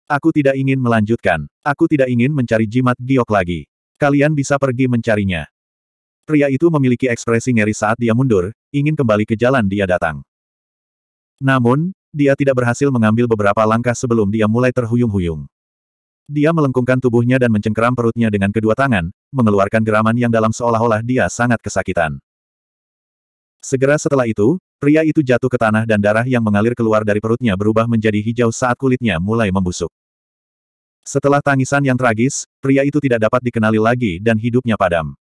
Aku tidak ingin melanjutkan. Aku tidak ingin mencari jimat giok lagi. Kalian bisa pergi mencarinya. Pria itu memiliki ekspresi ngeri saat dia mundur, ingin kembali ke jalan dia datang. Namun, dia tidak berhasil mengambil beberapa langkah sebelum dia mulai terhuyung-huyung. Dia melengkungkan tubuhnya dan mencengkeram perutnya dengan kedua tangan, mengeluarkan geraman yang dalam seolah-olah dia sangat kesakitan. Segera setelah itu, pria itu jatuh ke tanah dan darah yang mengalir keluar dari perutnya berubah menjadi hijau saat kulitnya mulai membusuk. Setelah tangisan yang tragis, pria itu tidak dapat dikenali lagi dan hidupnya padam.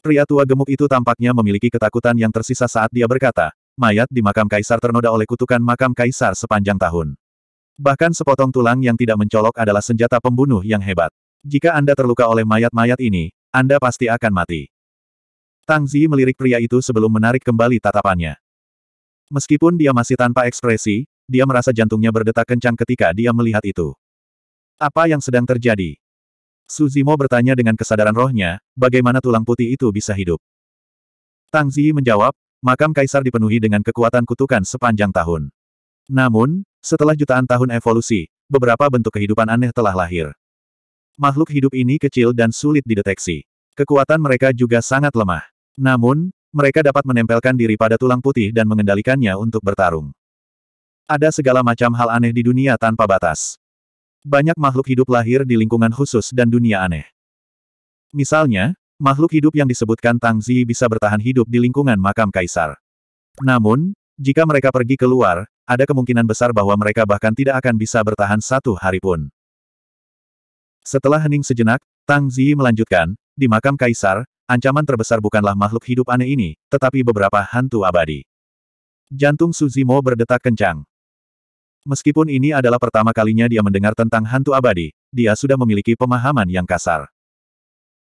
Pria tua gemuk itu tampaknya memiliki ketakutan yang tersisa saat dia berkata, mayat di makam kaisar ternoda oleh kutukan makam kaisar sepanjang tahun. Bahkan sepotong tulang yang tidak mencolok adalah senjata pembunuh yang hebat. Jika Anda terluka oleh mayat-mayat ini, Anda pasti akan mati. Tang Zi melirik pria itu sebelum menarik kembali tatapannya. Meskipun dia masih tanpa ekspresi, dia merasa jantungnya berdetak kencang ketika dia melihat itu. Apa yang sedang terjadi? Suzimo bertanya dengan kesadaran rohnya, bagaimana tulang putih itu bisa hidup? Tang Ziyi menjawab, makam kaisar dipenuhi dengan kekuatan kutukan sepanjang tahun. Namun, setelah jutaan tahun evolusi, beberapa bentuk kehidupan aneh telah lahir. Makhluk hidup ini kecil dan sulit dideteksi. Kekuatan mereka juga sangat lemah. Namun, mereka dapat menempelkan diri pada tulang putih dan mengendalikannya untuk bertarung. Ada segala macam hal aneh di dunia tanpa batas. Banyak makhluk hidup lahir di lingkungan khusus dan dunia aneh. Misalnya, makhluk hidup yang disebutkan Tang Zi bisa bertahan hidup di lingkungan makam kaisar. Namun, jika mereka pergi keluar, ada kemungkinan besar bahwa mereka bahkan tidak akan bisa bertahan satu hari pun. Setelah hening sejenak, Tang Zi melanjutkan, di makam kaisar, ancaman terbesar bukanlah makhluk hidup aneh ini, tetapi beberapa hantu abadi. Jantung Suzimo berdetak kencang. Meskipun ini adalah pertama kalinya dia mendengar tentang hantu abadi, dia sudah memiliki pemahaman yang kasar.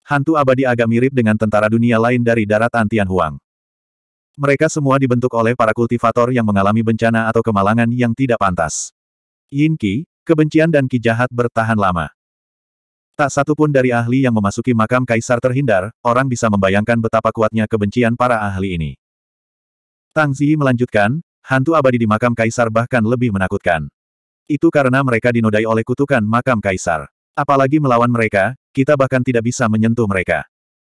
Hantu abadi agak mirip dengan tentara dunia lain dari darat Antian Huang. Mereka semua dibentuk oleh para kultivator yang mengalami bencana atau kemalangan yang tidak pantas. Yin Qi, kebencian dan Ki jahat bertahan lama. Tak satu pun dari ahli yang memasuki makam kaisar terhindar, orang bisa membayangkan betapa kuatnya kebencian para ahli ini. Tang Zi melanjutkan, hantu abadi di makam kaisar bahkan lebih menakutkan. Itu karena mereka dinodai oleh kutukan makam kaisar. Apalagi melawan mereka, kita bahkan tidak bisa menyentuh mereka.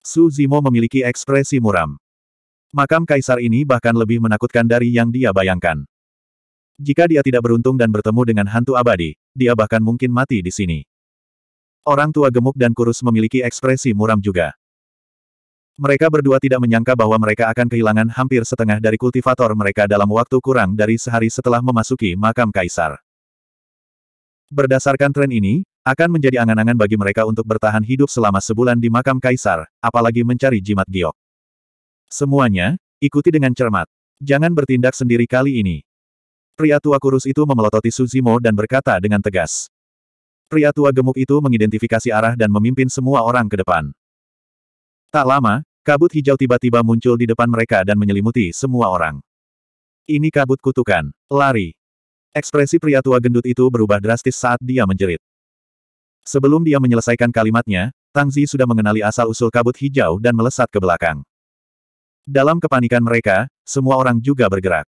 Su Zimo memiliki ekspresi muram. Makam kaisar ini bahkan lebih menakutkan dari yang dia bayangkan. Jika dia tidak beruntung dan bertemu dengan hantu abadi, dia bahkan mungkin mati di sini. Orang tua gemuk dan kurus memiliki ekspresi muram juga. Mereka berdua tidak menyangka bahwa mereka akan kehilangan hampir setengah dari kultivator mereka dalam waktu kurang dari sehari setelah memasuki makam kaisar. Berdasarkan tren ini, akan menjadi angan-angan bagi mereka untuk bertahan hidup selama sebulan di makam kaisar, apalagi mencari jimat giok. Semuanya, ikuti dengan cermat. Jangan bertindak sendiri kali ini. Pria tua kurus itu memelototi Suzimo dan berkata dengan tegas. Pria tua gemuk itu mengidentifikasi arah dan memimpin semua orang ke depan. Tak lama, kabut hijau tiba-tiba muncul di depan mereka dan menyelimuti semua orang. Ini kabut kutukan. Lari. Ekspresi pria tua gendut itu berubah drastis saat dia menjerit. Sebelum dia menyelesaikan kalimatnya, Tang Zi sudah mengenali asal-usul kabut hijau dan melesat ke belakang. Dalam kepanikan mereka, semua orang juga bergerak.